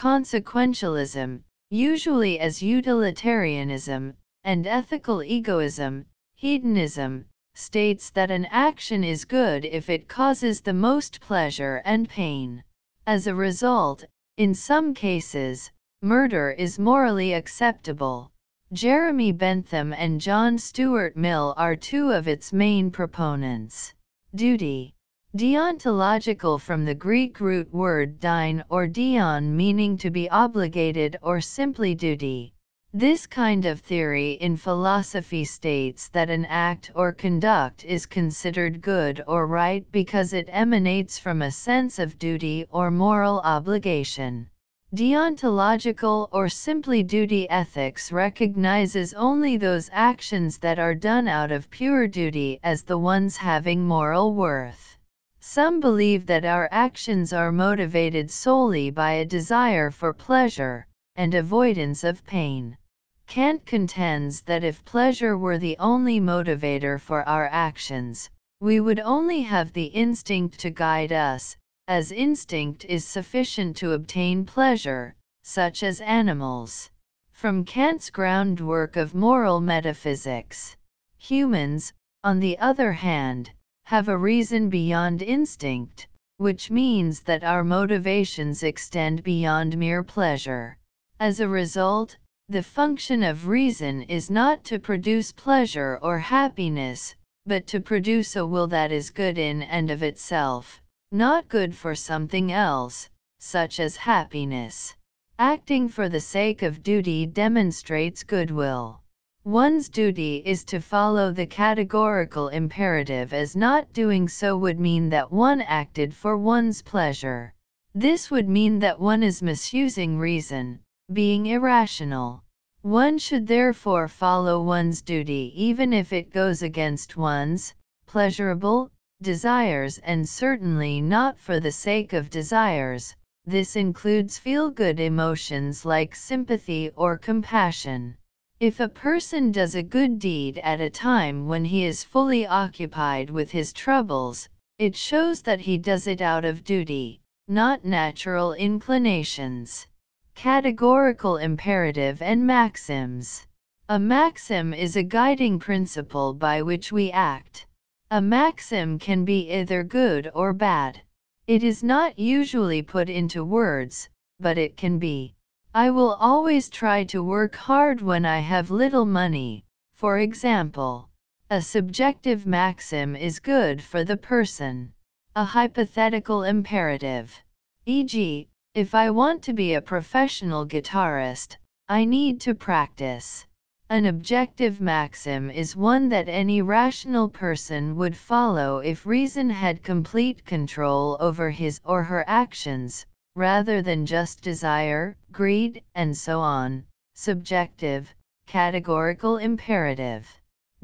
consequentialism, usually as utilitarianism, and ethical egoism, hedonism, states that an action is good if it causes the most pleasure and pain. As a result, in some cases, murder is morally acceptable. Jeremy Bentham and John Stuart Mill are two of its main proponents. Duty Deontological from the Greek root word dine or dion meaning to be obligated or simply duty. This kind of theory in philosophy states that an act or conduct is considered good or right because it emanates from a sense of duty or moral obligation. Deontological or simply duty ethics recognizes only those actions that are done out of pure duty as the ones having moral worth. Some believe that our actions are motivated solely by a desire for pleasure, and avoidance of pain. Kant contends that if pleasure were the only motivator for our actions, we would only have the instinct to guide us, as instinct is sufficient to obtain pleasure, such as animals. From Kant's groundwork of moral metaphysics, humans, on the other hand, have a reason beyond instinct, which means that our motivations extend beyond mere pleasure. As a result, the function of reason is not to produce pleasure or happiness, but to produce a will that is good in and of itself, not good for something else, such as happiness. Acting for the sake of duty demonstrates goodwill. One's duty is to follow the categorical imperative as not doing so would mean that one acted for one's pleasure. This would mean that one is misusing reason, being irrational. One should therefore follow one's duty even if it goes against one's pleasurable desires and certainly not for the sake of desires. This includes feel good emotions like sympathy or compassion. If a person does a good deed at a time when he is fully occupied with his troubles, it shows that he does it out of duty, not natural inclinations. Categorical imperative and maxims. A maxim is a guiding principle by which we act. A maxim can be either good or bad. It is not usually put into words, but it can be. I will always try to work hard when I have little money, for example. A subjective maxim is good for the person. A hypothetical imperative. E.g., if I want to be a professional guitarist, I need to practice. An objective maxim is one that any rational person would follow if reason had complete control over his or her actions, rather than just desire, greed, and so on, subjective, categorical imperative.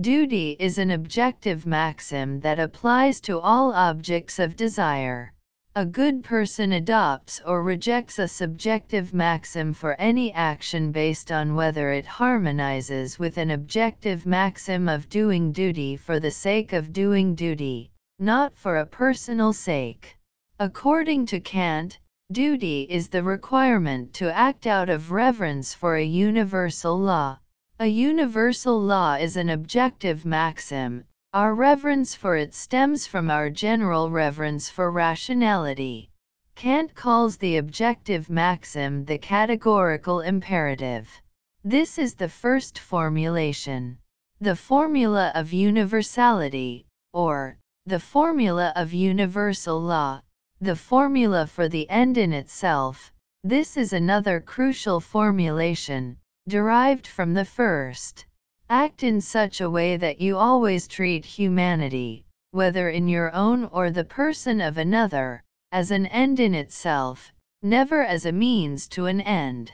Duty is an objective maxim that applies to all objects of desire. A good person adopts or rejects a subjective maxim for any action based on whether it harmonizes with an objective maxim of doing duty for the sake of doing duty, not for a personal sake. According to Kant, Duty is the requirement to act out of reverence for a universal law. A universal law is an objective maxim, our reverence for it stems from our general reverence for rationality. Kant calls the objective maxim the categorical imperative. This is the first formulation. The formula of universality, or the formula of universal law, the formula for the end in itself, this is another crucial formulation, derived from the first. Act in such a way that you always treat humanity, whether in your own or the person of another, as an end in itself, never as a means to an end.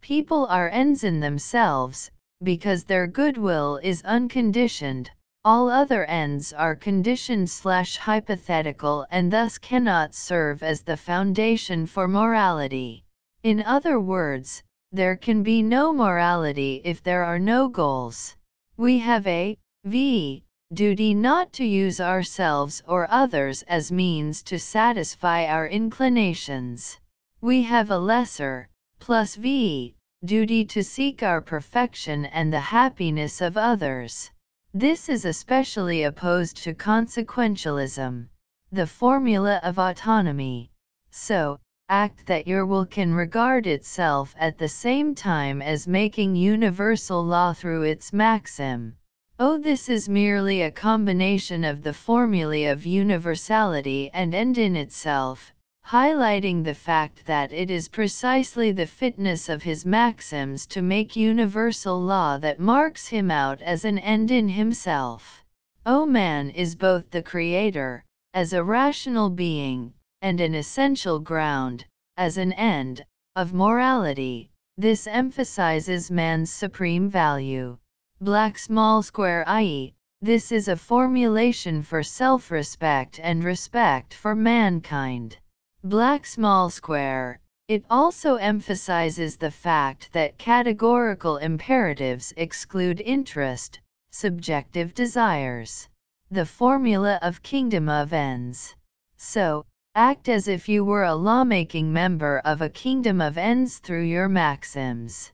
People are ends in themselves, because their goodwill is unconditioned, all other ends are conditioned slash hypothetical and thus cannot serve as the foundation for morality. In other words, there can be no morality if there are no goals. We have a, v, duty not to use ourselves or others as means to satisfy our inclinations. We have a lesser, plus v, duty to seek our perfection and the happiness of others. This is especially opposed to consequentialism, the formula of autonomy. So, act that your will can regard itself at the same time as making universal law through its maxim. Oh, this is merely a combination of the formulae of universality and end in itself, highlighting the fact that it is precisely the fitness of his maxims to make universal law that marks him out as an end in himself. O man is both the creator, as a rational being, and an essential ground, as an end, of morality. This emphasizes man's supreme value. Black small square i.e., this is a formulation for self-respect and respect for mankind. Black Small Square. It also emphasizes the fact that categorical imperatives exclude interest, subjective desires, the formula of kingdom of ends. So, act as if you were a lawmaking member of a kingdom of ends through your maxims.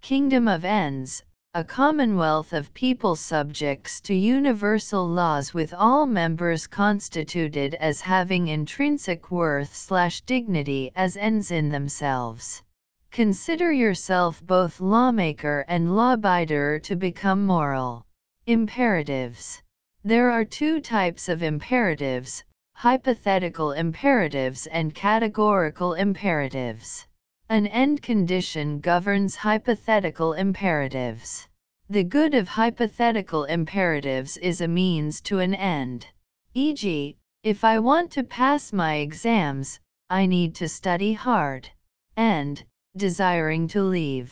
Kingdom of ends, a commonwealth of people subjects to universal laws with all members constituted as having intrinsic worth slash dignity as ends in themselves. Consider yourself both lawmaker and lawbider to become moral. Imperatives There are two types of imperatives, hypothetical imperatives and categorical imperatives. An end condition governs hypothetical imperatives. The good of hypothetical imperatives is a means to an end. E.g., if I want to pass my exams, I need to study hard. And, desiring to leave.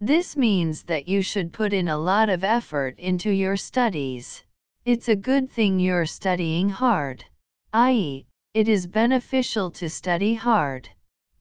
This means that you should put in a lot of effort into your studies. It's a good thing you're studying hard. i.e., it is beneficial to study hard.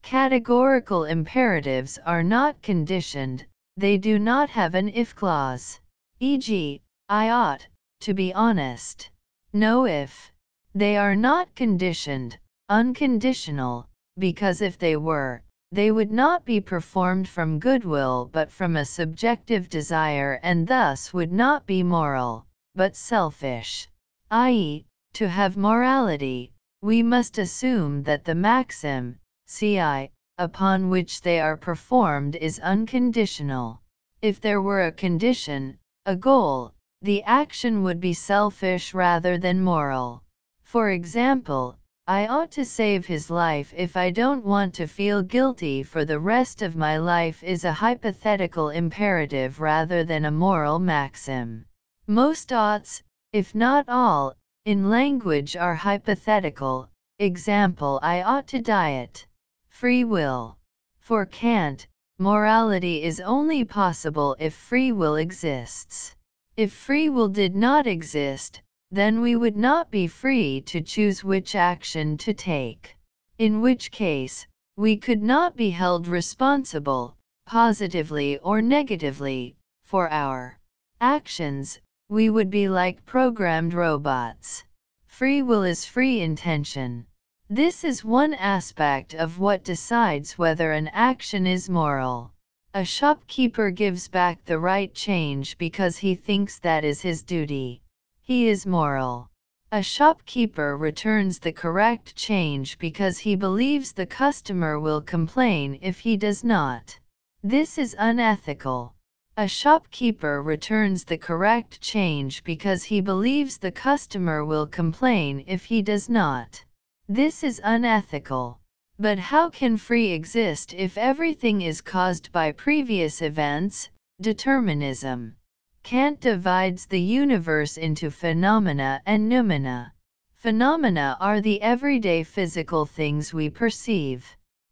Categorical imperatives are not conditioned, they do not have an if clause, e.g., I ought, to be honest. No if. They are not conditioned, unconditional, because if they were, they would not be performed from goodwill but from a subjective desire and thus would not be moral, but selfish. i.e., to have morality, we must assume that the maxim, CI, upon which they are performed is unconditional. If there were a condition, a goal, the action would be selfish rather than moral. For example, I ought to save his life if I don't want to feel guilty for the rest of my life is a hypothetical imperative rather than a moral maxim. Most oughts, if not all, in language are hypothetical, example I ought to diet free will. For Kant, morality is only possible if free will exists. If free will did not exist, then we would not be free to choose which action to take. In which case, we could not be held responsible, positively or negatively, for our actions, we would be like programmed robots. Free will is free intention. This is one aspect of what decides whether an action is moral. A shopkeeper gives back the right change because he thinks that is his duty. He is moral. A shopkeeper returns the correct change because he believes the customer will complain if he does not. This is unethical. A shopkeeper returns the correct change because he believes the customer will complain if he does not. This is unethical. But how can free exist if everything is caused by previous events, determinism? Kant divides the universe into phenomena and noumena. Phenomena are the everyday physical things we perceive.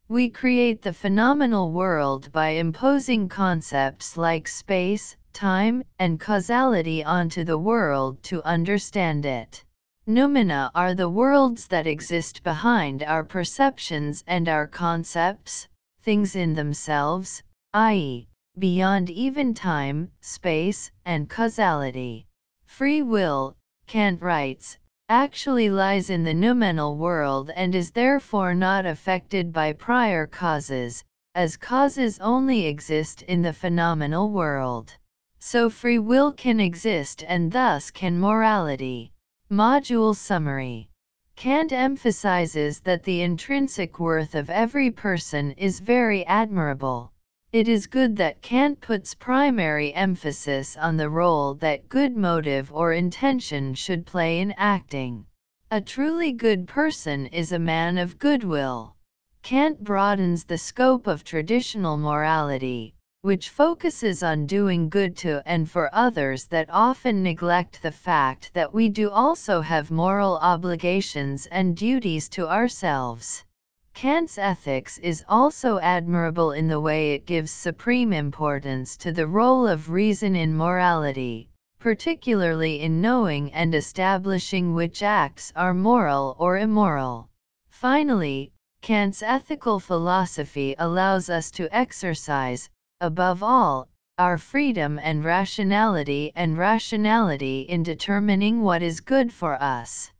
We create the phenomenal world by imposing concepts like space, time, and causality onto the world to understand it. Noumena are the worlds that exist behind our perceptions and our concepts, things in themselves, i.e., beyond even time, space, and causality. Free will, Kant writes, actually lies in the noumenal world and is therefore not affected by prior causes, as causes only exist in the phenomenal world. So free will can exist and thus can morality. Module Summary Kant emphasizes that the intrinsic worth of every person is very admirable. It is good that Kant puts primary emphasis on the role that good motive or intention should play in acting. A truly good person is a man of goodwill. Kant broadens the scope of traditional morality, which focuses on doing good to and for others that often neglect the fact that we do also have moral obligations and duties to ourselves. Kant's ethics is also admirable in the way it gives supreme importance to the role of reason in morality, particularly in knowing and establishing which acts are moral or immoral. Finally, Kant's ethical philosophy allows us to exercise, above all, our freedom and rationality and rationality in determining what is good for us.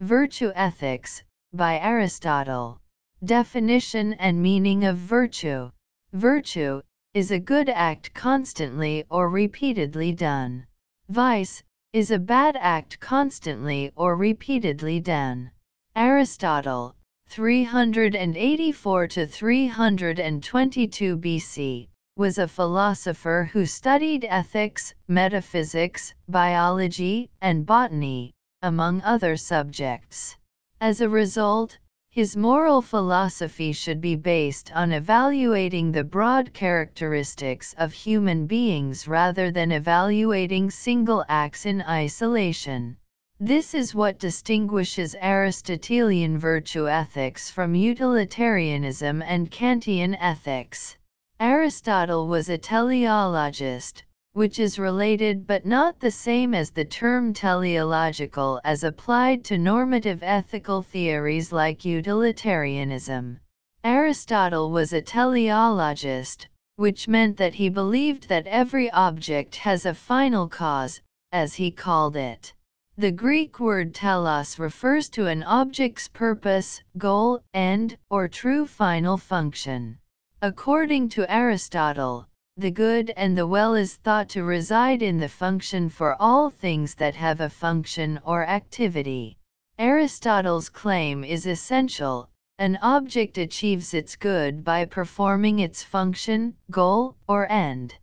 Virtue Ethics, by Aristotle. Definition and meaning of virtue. Virtue, is a good act constantly or repeatedly done. Vice, is a bad act constantly or repeatedly done. Aristotle, 384 to 322 BC, was a philosopher who studied ethics, metaphysics, biology, and botany, among other subjects. As a result, his moral philosophy should be based on evaluating the broad characteristics of human beings rather than evaluating single acts in isolation. This is what distinguishes Aristotelian virtue ethics from utilitarianism and Kantian ethics. Aristotle was a teleologist, which is related but not the same as the term teleological as applied to normative ethical theories like utilitarianism. Aristotle was a teleologist, which meant that he believed that every object has a final cause, as he called it. The Greek word telos refers to an object's purpose, goal, end, or true final function. According to Aristotle, the good and the well is thought to reside in the function for all things that have a function or activity. Aristotle's claim is essential, an object achieves its good by performing its function, goal, or end.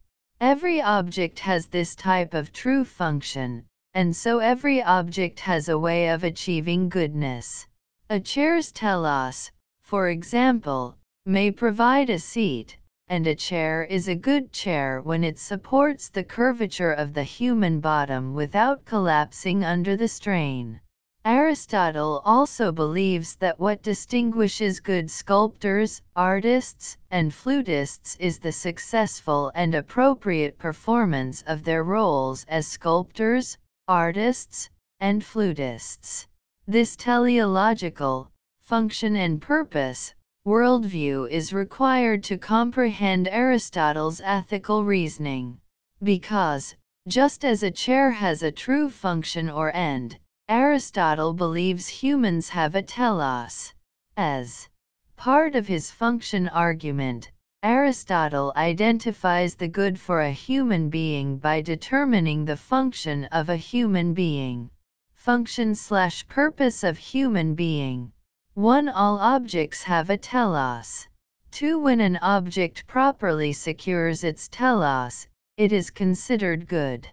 Every object has this type of true function, and so every object has a way of achieving goodness. A chair's telos, for example, may provide a seat, and a chair is a good chair when it supports the curvature of the human bottom without collapsing under the strain. Aristotle also believes that what distinguishes good sculptors, artists, and flutists is the successful and appropriate performance of their roles as sculptors, artists, and flutists. This teleological, function and purpose, worldview is required to comprehend Aristotle's ethical reasoning. Because, just as a chair has a true function or end, Aristotle believes humans have a telos. As part of his function argument, Aristotle identifies the good for a human being by determining the function of a human being. Function slash purpose of human being. 1. All objects have a telos. 2. When an object properly secures its telos, it is considered good.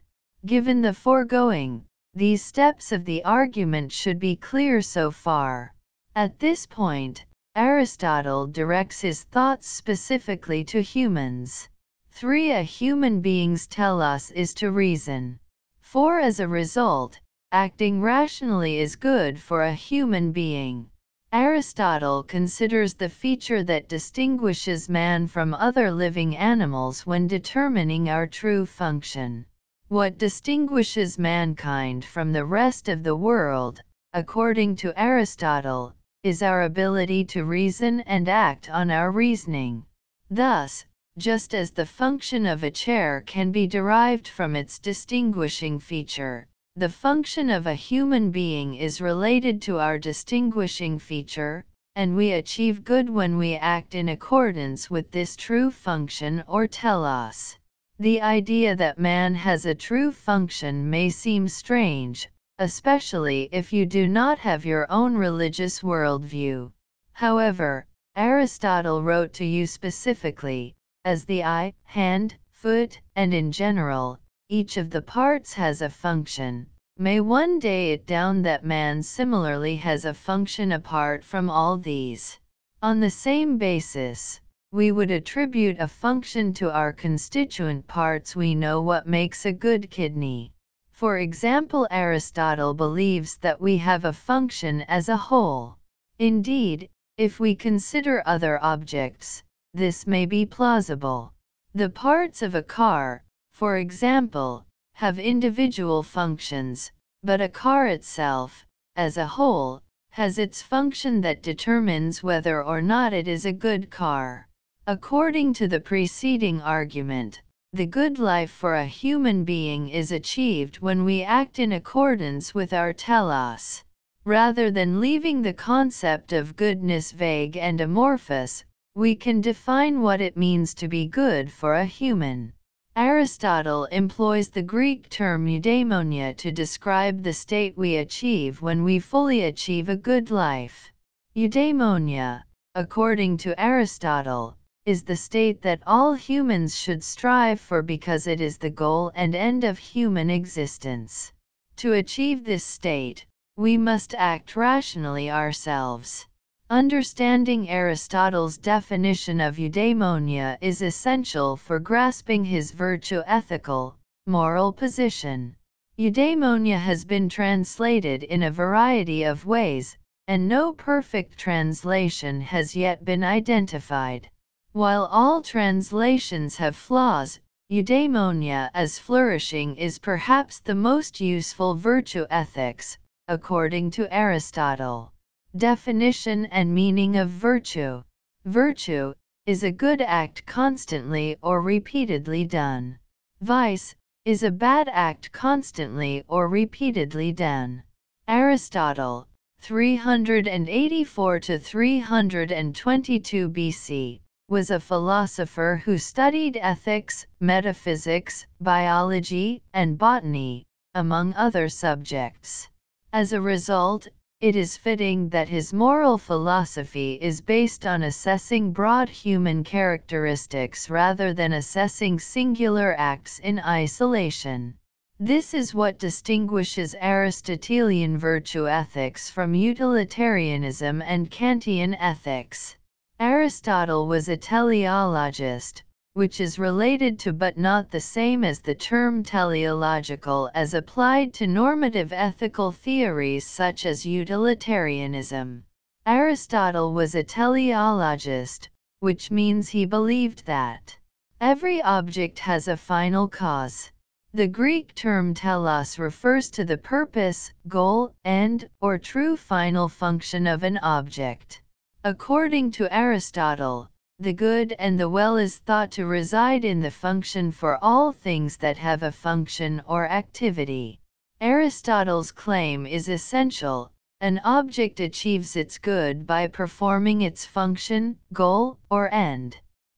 Given the foregoing, these steps of the argument should be clear so far. At this point, Aristotle directs his thoughts specifically to humans. 3. A human being's telos is to reason. 4. As a result, acting rationally is good for a human being. Aristotle considers the feature that distinguishes man from other living animals when determining our true function. What distinguishes mankind from the rest of the world, according to Aristotle, is our ability to reason and act on our reasoning. Thus, just as the function of a chair can be derived from its distinguishing feature, the function of a human being is related to our distinguishing feature, and we achieve good when we act in accordance with this true function or telos. The idea that man has a true function may seem strange, especially if you do not have your own religious worldview. However, Aristotle wrote to you specifically, as the eye, hand, foot, and in general, each of the parts has a function. May one day it down that man similarly has a function apart from all these. On the same basis, we would attribute a function to our constituent parts we know what makes a good kidney. For example Aristotle believes that we have a function as a whole. Indeed, if we consider other objects, this may be plausible. The parts of a car, for example, have individual functions, but a car itself, as a whole, has its function that determines whether or not it is a good car. According to the preceding argument, the good life for a human being is achieved when we act in accordance with our telos. Rather than leaving the concept of goodness vague and amorphous, we can define what it means to be good for a human. Aristotle employs the Greek term eudaimonia to describe the state we achieve when we fully achieve a good life. Eudaimonia, according to Aristotle, is the state that all humans should strive for because it is the goal and end of human existence. To achieve this state, we must act rationally ourselves. Understanding Aristotle's definition of eudaimonia is essential for grasping his virtue ethical, moral position. Eudaimonia has been translated in a variety of ways, and no perfect translation has yet been identified. While all translations have flaws, eudaimonia as flourishing is perhaps the most useful virtue ethics, according to Aristotle. Definition and meaning of virtue. Virtue is a good act constantly or repeatedly done. Vice is a bad act constantly or repeatedly done. Aristotle, 384 to 322 BC, was a philosopher who studied ethics, metaphysics, biology, and botany, among other subjects. As a result, it is fitting that his moral philosophy is based on assessing broad human characteristics rather than assessing singular acts in isolation. This is what distinguishes Aristotelian virtue ethics from utilitarianism and Kantian ethics. Aristotle was a teleologist, which is related to but not the same as the term teleological as applied to normative ethical theories such as utilitarianism. Aristotle was a teleologist, which means he believed that every object has a final cause. The Greek term telos refers to the purpose, goal, end, or true final function of an object. According to Aristotle, the good and the well is thought to reside in the function for all things that have a function or activity. Aristotle's claim is essential, an object achieves its good by performing its function, goal, or end.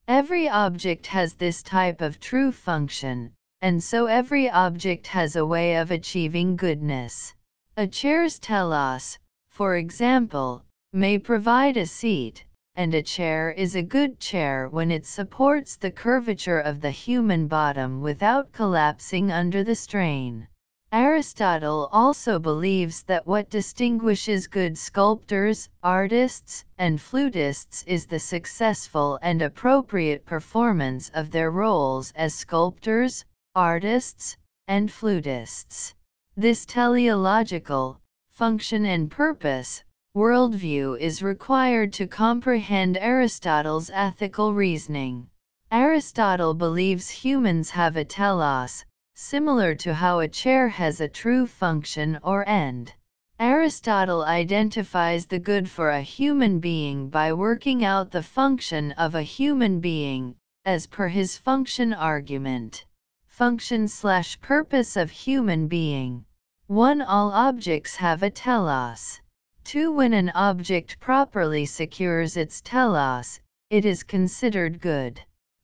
Every object has this type of true function, and so every object has a way of achieving goodness. A chair's telos, for example, may provide a seat, and a chair is a good chair when it supports the curvature of the human bottom without collapsing under the strain. Aristotle also believes that what distinguishes good sculptors, artists, and flutists is the successful and appropriate performance of their roles as sculptors, artists, and flutists. This teleological, function and purpose, worldview is required to comprehend Aristotle's ethical reasoning. Aristotle believes humans have a telos, similar to how a chair has a true function or end. Aristotle identifies the good for a human being by working out the function of a human being, as per his function argument. Function slash purpose of human being. 1. All objects have a telos. 2. When an object properly secures its telos, it is considered good.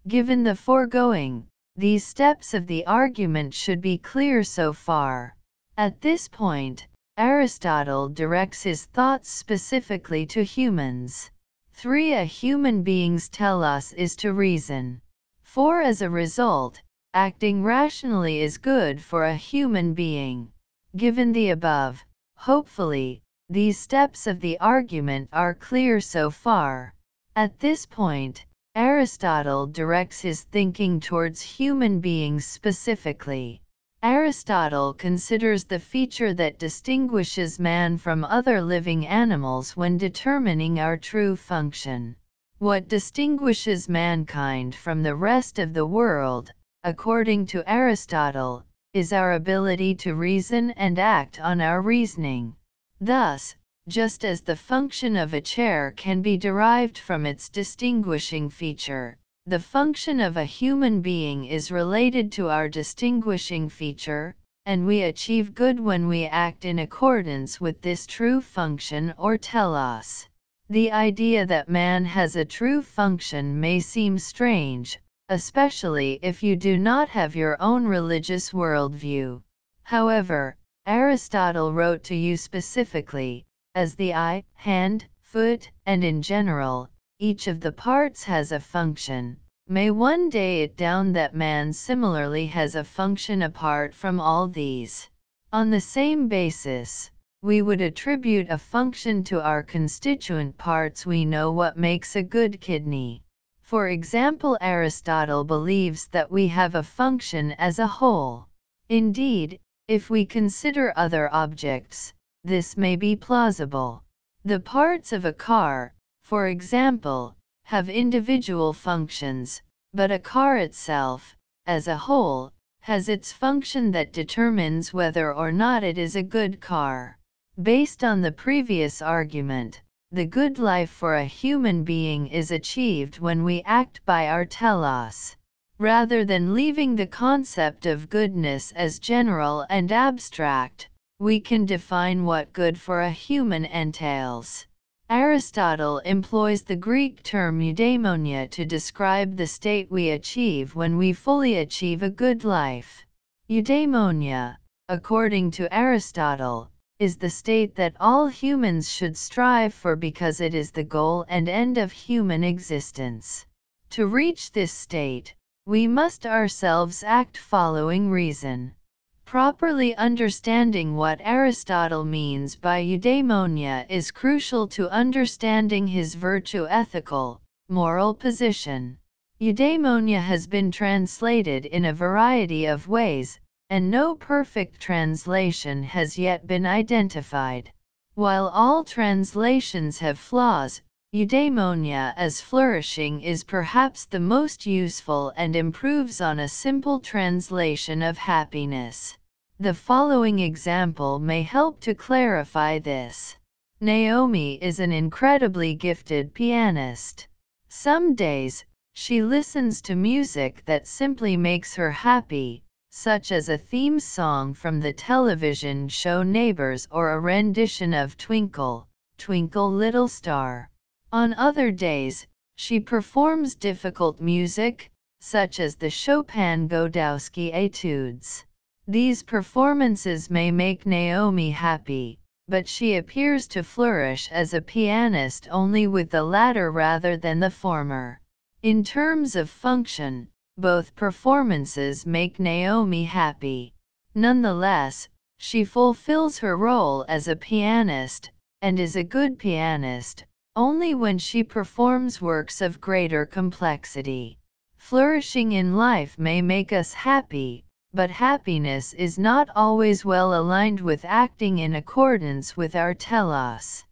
Given the foregoing, these steps of the argument should be clear so far. At this point, Aristotle directs his thoughts specifically to humans. 3. A human being's telos is to reason. 4. As a result, acting rationally is good for a human being. Given the above, hopefully, these steps of the argument are clear so far. At this point, Aristotle directs his thinking towards human beings specifically. Aristotle considers the feature that distinguishes man from other living animals when determining our true function. What distinguishes mankind from the rest of the world, according to Aristotle, is our ability to reason and act on our reasoning. Thus, just as the function of a chair can be derived from its distinguishing feature, the function of a human being is related to our distinguishing feature, and we achieve good when we act in accordance with this true function or telos. The idea that man has a true function may seem strange, especially if you do not have your own religious worldview. However, Aristotle wrote to you specifically, as the eye, hand, foot, and in general, each of the parts has a function. May one day it down that man similarly has a function apart from all these. On the same basis, we would attribute a function to our constituent parts we know what makes a good kidney. For example Aristotle believes that we have a function as a whole. Indeed, if we consider other objects, this may be plausible. The parts of a car, for example, have individual functions, but a car itself, as a whole, has its function that determines whether or not it is a good car. Based on the previous argument, the good life for a human being is achieved when we act by our telos rather than leaving the concept of goodness as general and abstract, we can define what good for a human entails. Aristotle employs the Greek term eudaimonia to describe the state we achieve when we fully achieve a good life. Eudaimonia, according to Aristotle, is the state that all humans should strive for because it is the goal and end of human existence. To reach this state, we must ourselves act following reason. Properly understanding what Aristotle means by eudaimonia is crucial to understanding his virtue ethical, moral position. Eudaimonia has been translated in a variety of ways, and no perfect translation has yet been identified. While all translations have flaws, Eudaimonia as flourishing is perhaps the most useful and improves on a simple translation of happiness. The following example may help to clarify this. Naomi is an incredibly gifted pianist. Some days, she listens to music that simply makes her happy, such as a theme song from the television show Neighbors or a rendition of Twinkle, Twinkle Little Star. On other days, she performs difficult music, such as the Chopin Godowski Etudes. These performances may make Naomi happy, but she appears to flourish as a pianist only with the latter rather than the former. In terms of function, both performances make Naomi happy. Nonetheless, she fulfills her role as a pianist, and is a good pianist, only when she performs works of greater complexity. Flourishing in life may make us happy, but happiness is not always well aligned with acting in accordance with our telos.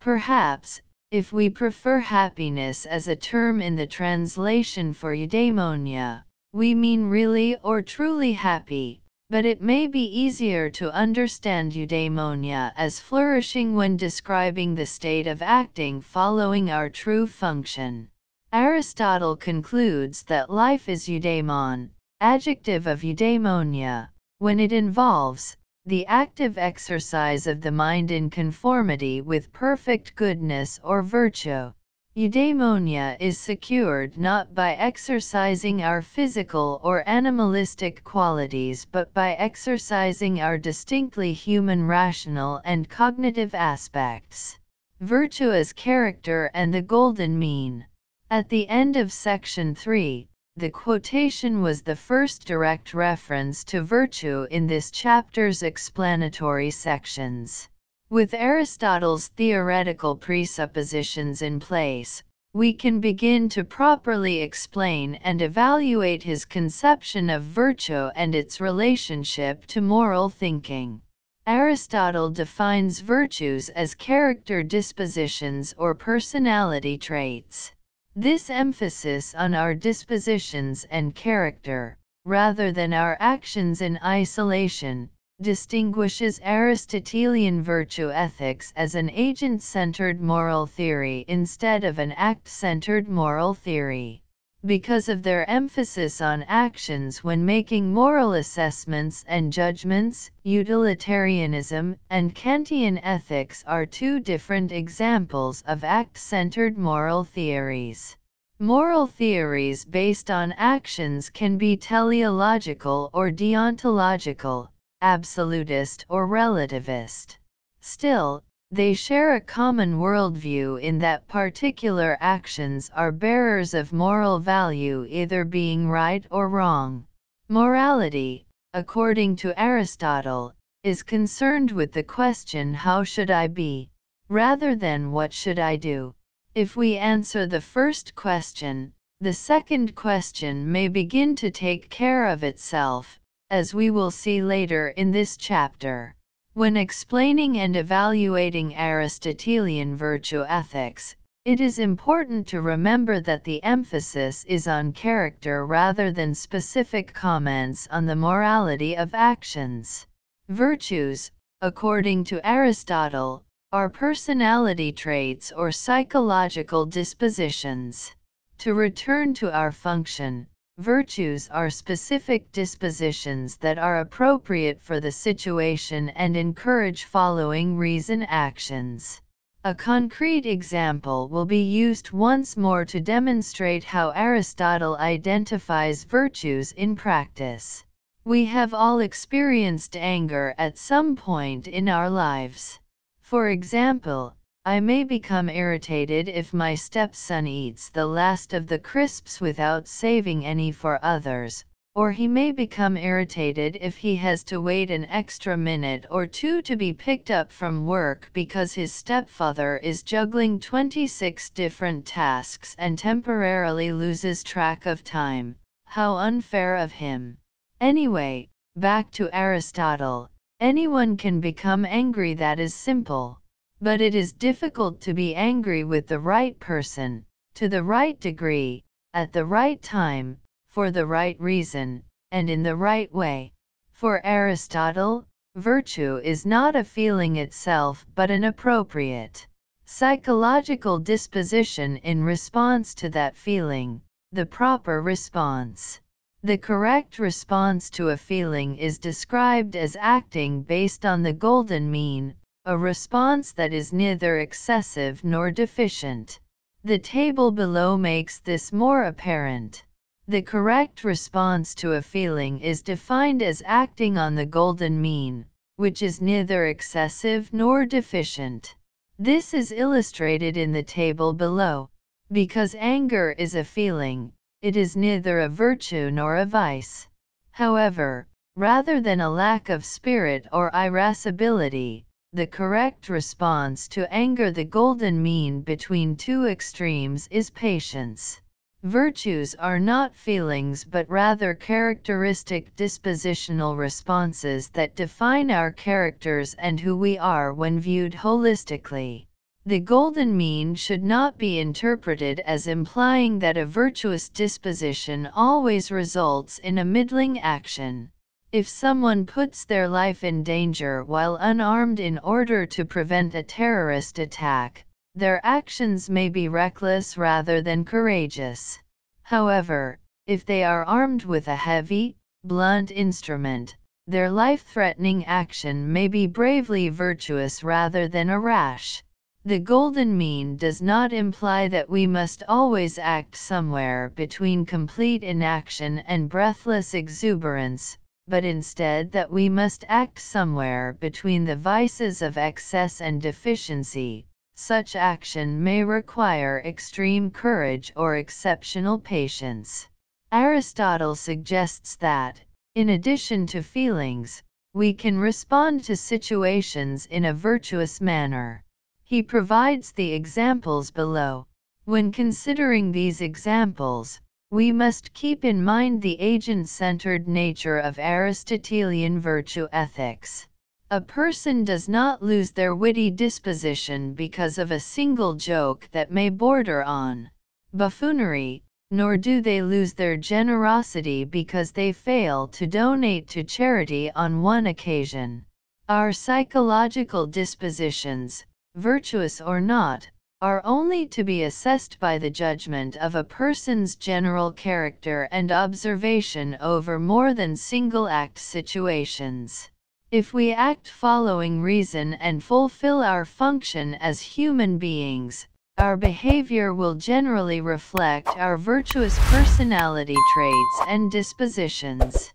Perhaps, if we prefer happiness as a term in the translation for eudaimonia, we mean really or truly happy, but it may be easier to understand eudaimonia as flourishing when describing the state of acting following our true function. Aristotle concludes that life is eudaimon, adjective of eudaimonia, when it involves the active exercise of the mind in conformity with perfect goodness or virtue. Eudaimonia is secured not by exercising our physical or animalistic qualities but by exercising our distinctly human rational and cognitive aspects. virtuous character and the golden mean. At the end of section 3, the quotation was the first direct reference to virtue in this chapter's explanatory sections. With Aristotle's theoretical presuppositions in place, we can begin to properly explain and evaluate his conception of virtue and its relationship to moral thinking. Aristotle defines virtues as character dispositions or personality traits. This emphasis on our dispositions and character, rather than our actions in isolation, distinguishes Aristotelian virtue ethics as an agent-centered moral theory instead of an act-centered moral theory because of their emphasis on actions when making moral assessments and judgments, utilitarianism and Kantian ethics are two different examples of act-centered moral theories. Moral theories based on actions can be teleological or deontological, absolutist or relativist. Still, they share a common worldview in that particular actions are bearers of moral value, either being right or wrong. Morality, according to Aristotle, is concerned with the question how should I be, rather than what should I do. If we answer the first question, the second question may begin to take care of itself, as we will see later in this chapter. When explaining and evaluating Aristotelian virtue ethics, it is important to remember that the emphasis is on character rather than specific comments on the morality of actions. Virtues, according to Aristotle, are personality traits or psychological dispositions. To return to our function, Virtues are specific dispositions that are appropriate for the situation and encourage following reason actions. A concrete example will be used once more to demonstrate how Aristotle identifies virtues in practice. We have all experienced anger at some point in our lives. For example, I may become irritated if my stepson eats the last of the crisps without saving any for others, or he may become irritated if he has to wait an extra minute or two to be picked up from work because his stepfather is juggling 26 different tasks and temporarily loses track of time. How unfair of him. Anyway, back to Aristotle. Anyone can become angry that is simple. But it is difficult to be angry with the right person, to the right degree, at the right time, for the right reason, and in the right way. For Aristotle, virtue is not a feeling itself but an appropriate psychological disposition in response to that feeling, the proper response. The correct response to a feeling is described as acting based on the golden mean, a response that is neither excessive nor deficient. The table below makes this more apparent. The correct response to a feeling is defined as acting on the golden mean, which is neither excessive nor deficient. This is illustrated in the table below. Because anger is a feeling, it is neither a virtue nor a vice. However, rather than a lack of spirit or irascibility, the correct response to anger the golden mean between two extremes is patience. Virtues are not feelings but rather characteristic dispositional responses that define our characters and who we are when viewed holistically. The golden mean should not be interpreted as implying that a virtuous disposition always results in a middling action. If someone puts their life in danger while unarmed in order to prevent a terrorist attack, their actions may be reckless rather than courageous. However, if they are armed with a heavy, blunt instrument, their life-threatening action may be bravely virtuous rather than a rash. The golden mean does not imply that we must always act somewhere between complete inaction and breathless exuberance, but instead that we must act somewhere between the vices of excess and deficiency. Such action may require extreme courage or exceptional patience. Aristotle suggests that, in addition to feelings, we can respond to situations in a virtuous manner. He provides the examples below. When considering these examples, we must keep in mind the agent-centered nature of Aristotelian virtue ethics. A person does not lose their witty disposition because of a single joke that may border on buffoonery, nor do they lose their generosity because they fail to donate to charity on one occasion. Our psychological dispositions, virtuous or not, are only to be assessed by the judgment of a person's general character and observation over more than single act situations. If we act following reason and fulfill our function as human beings, our behavior will generally reflect our virtuous personality traits and dispositions.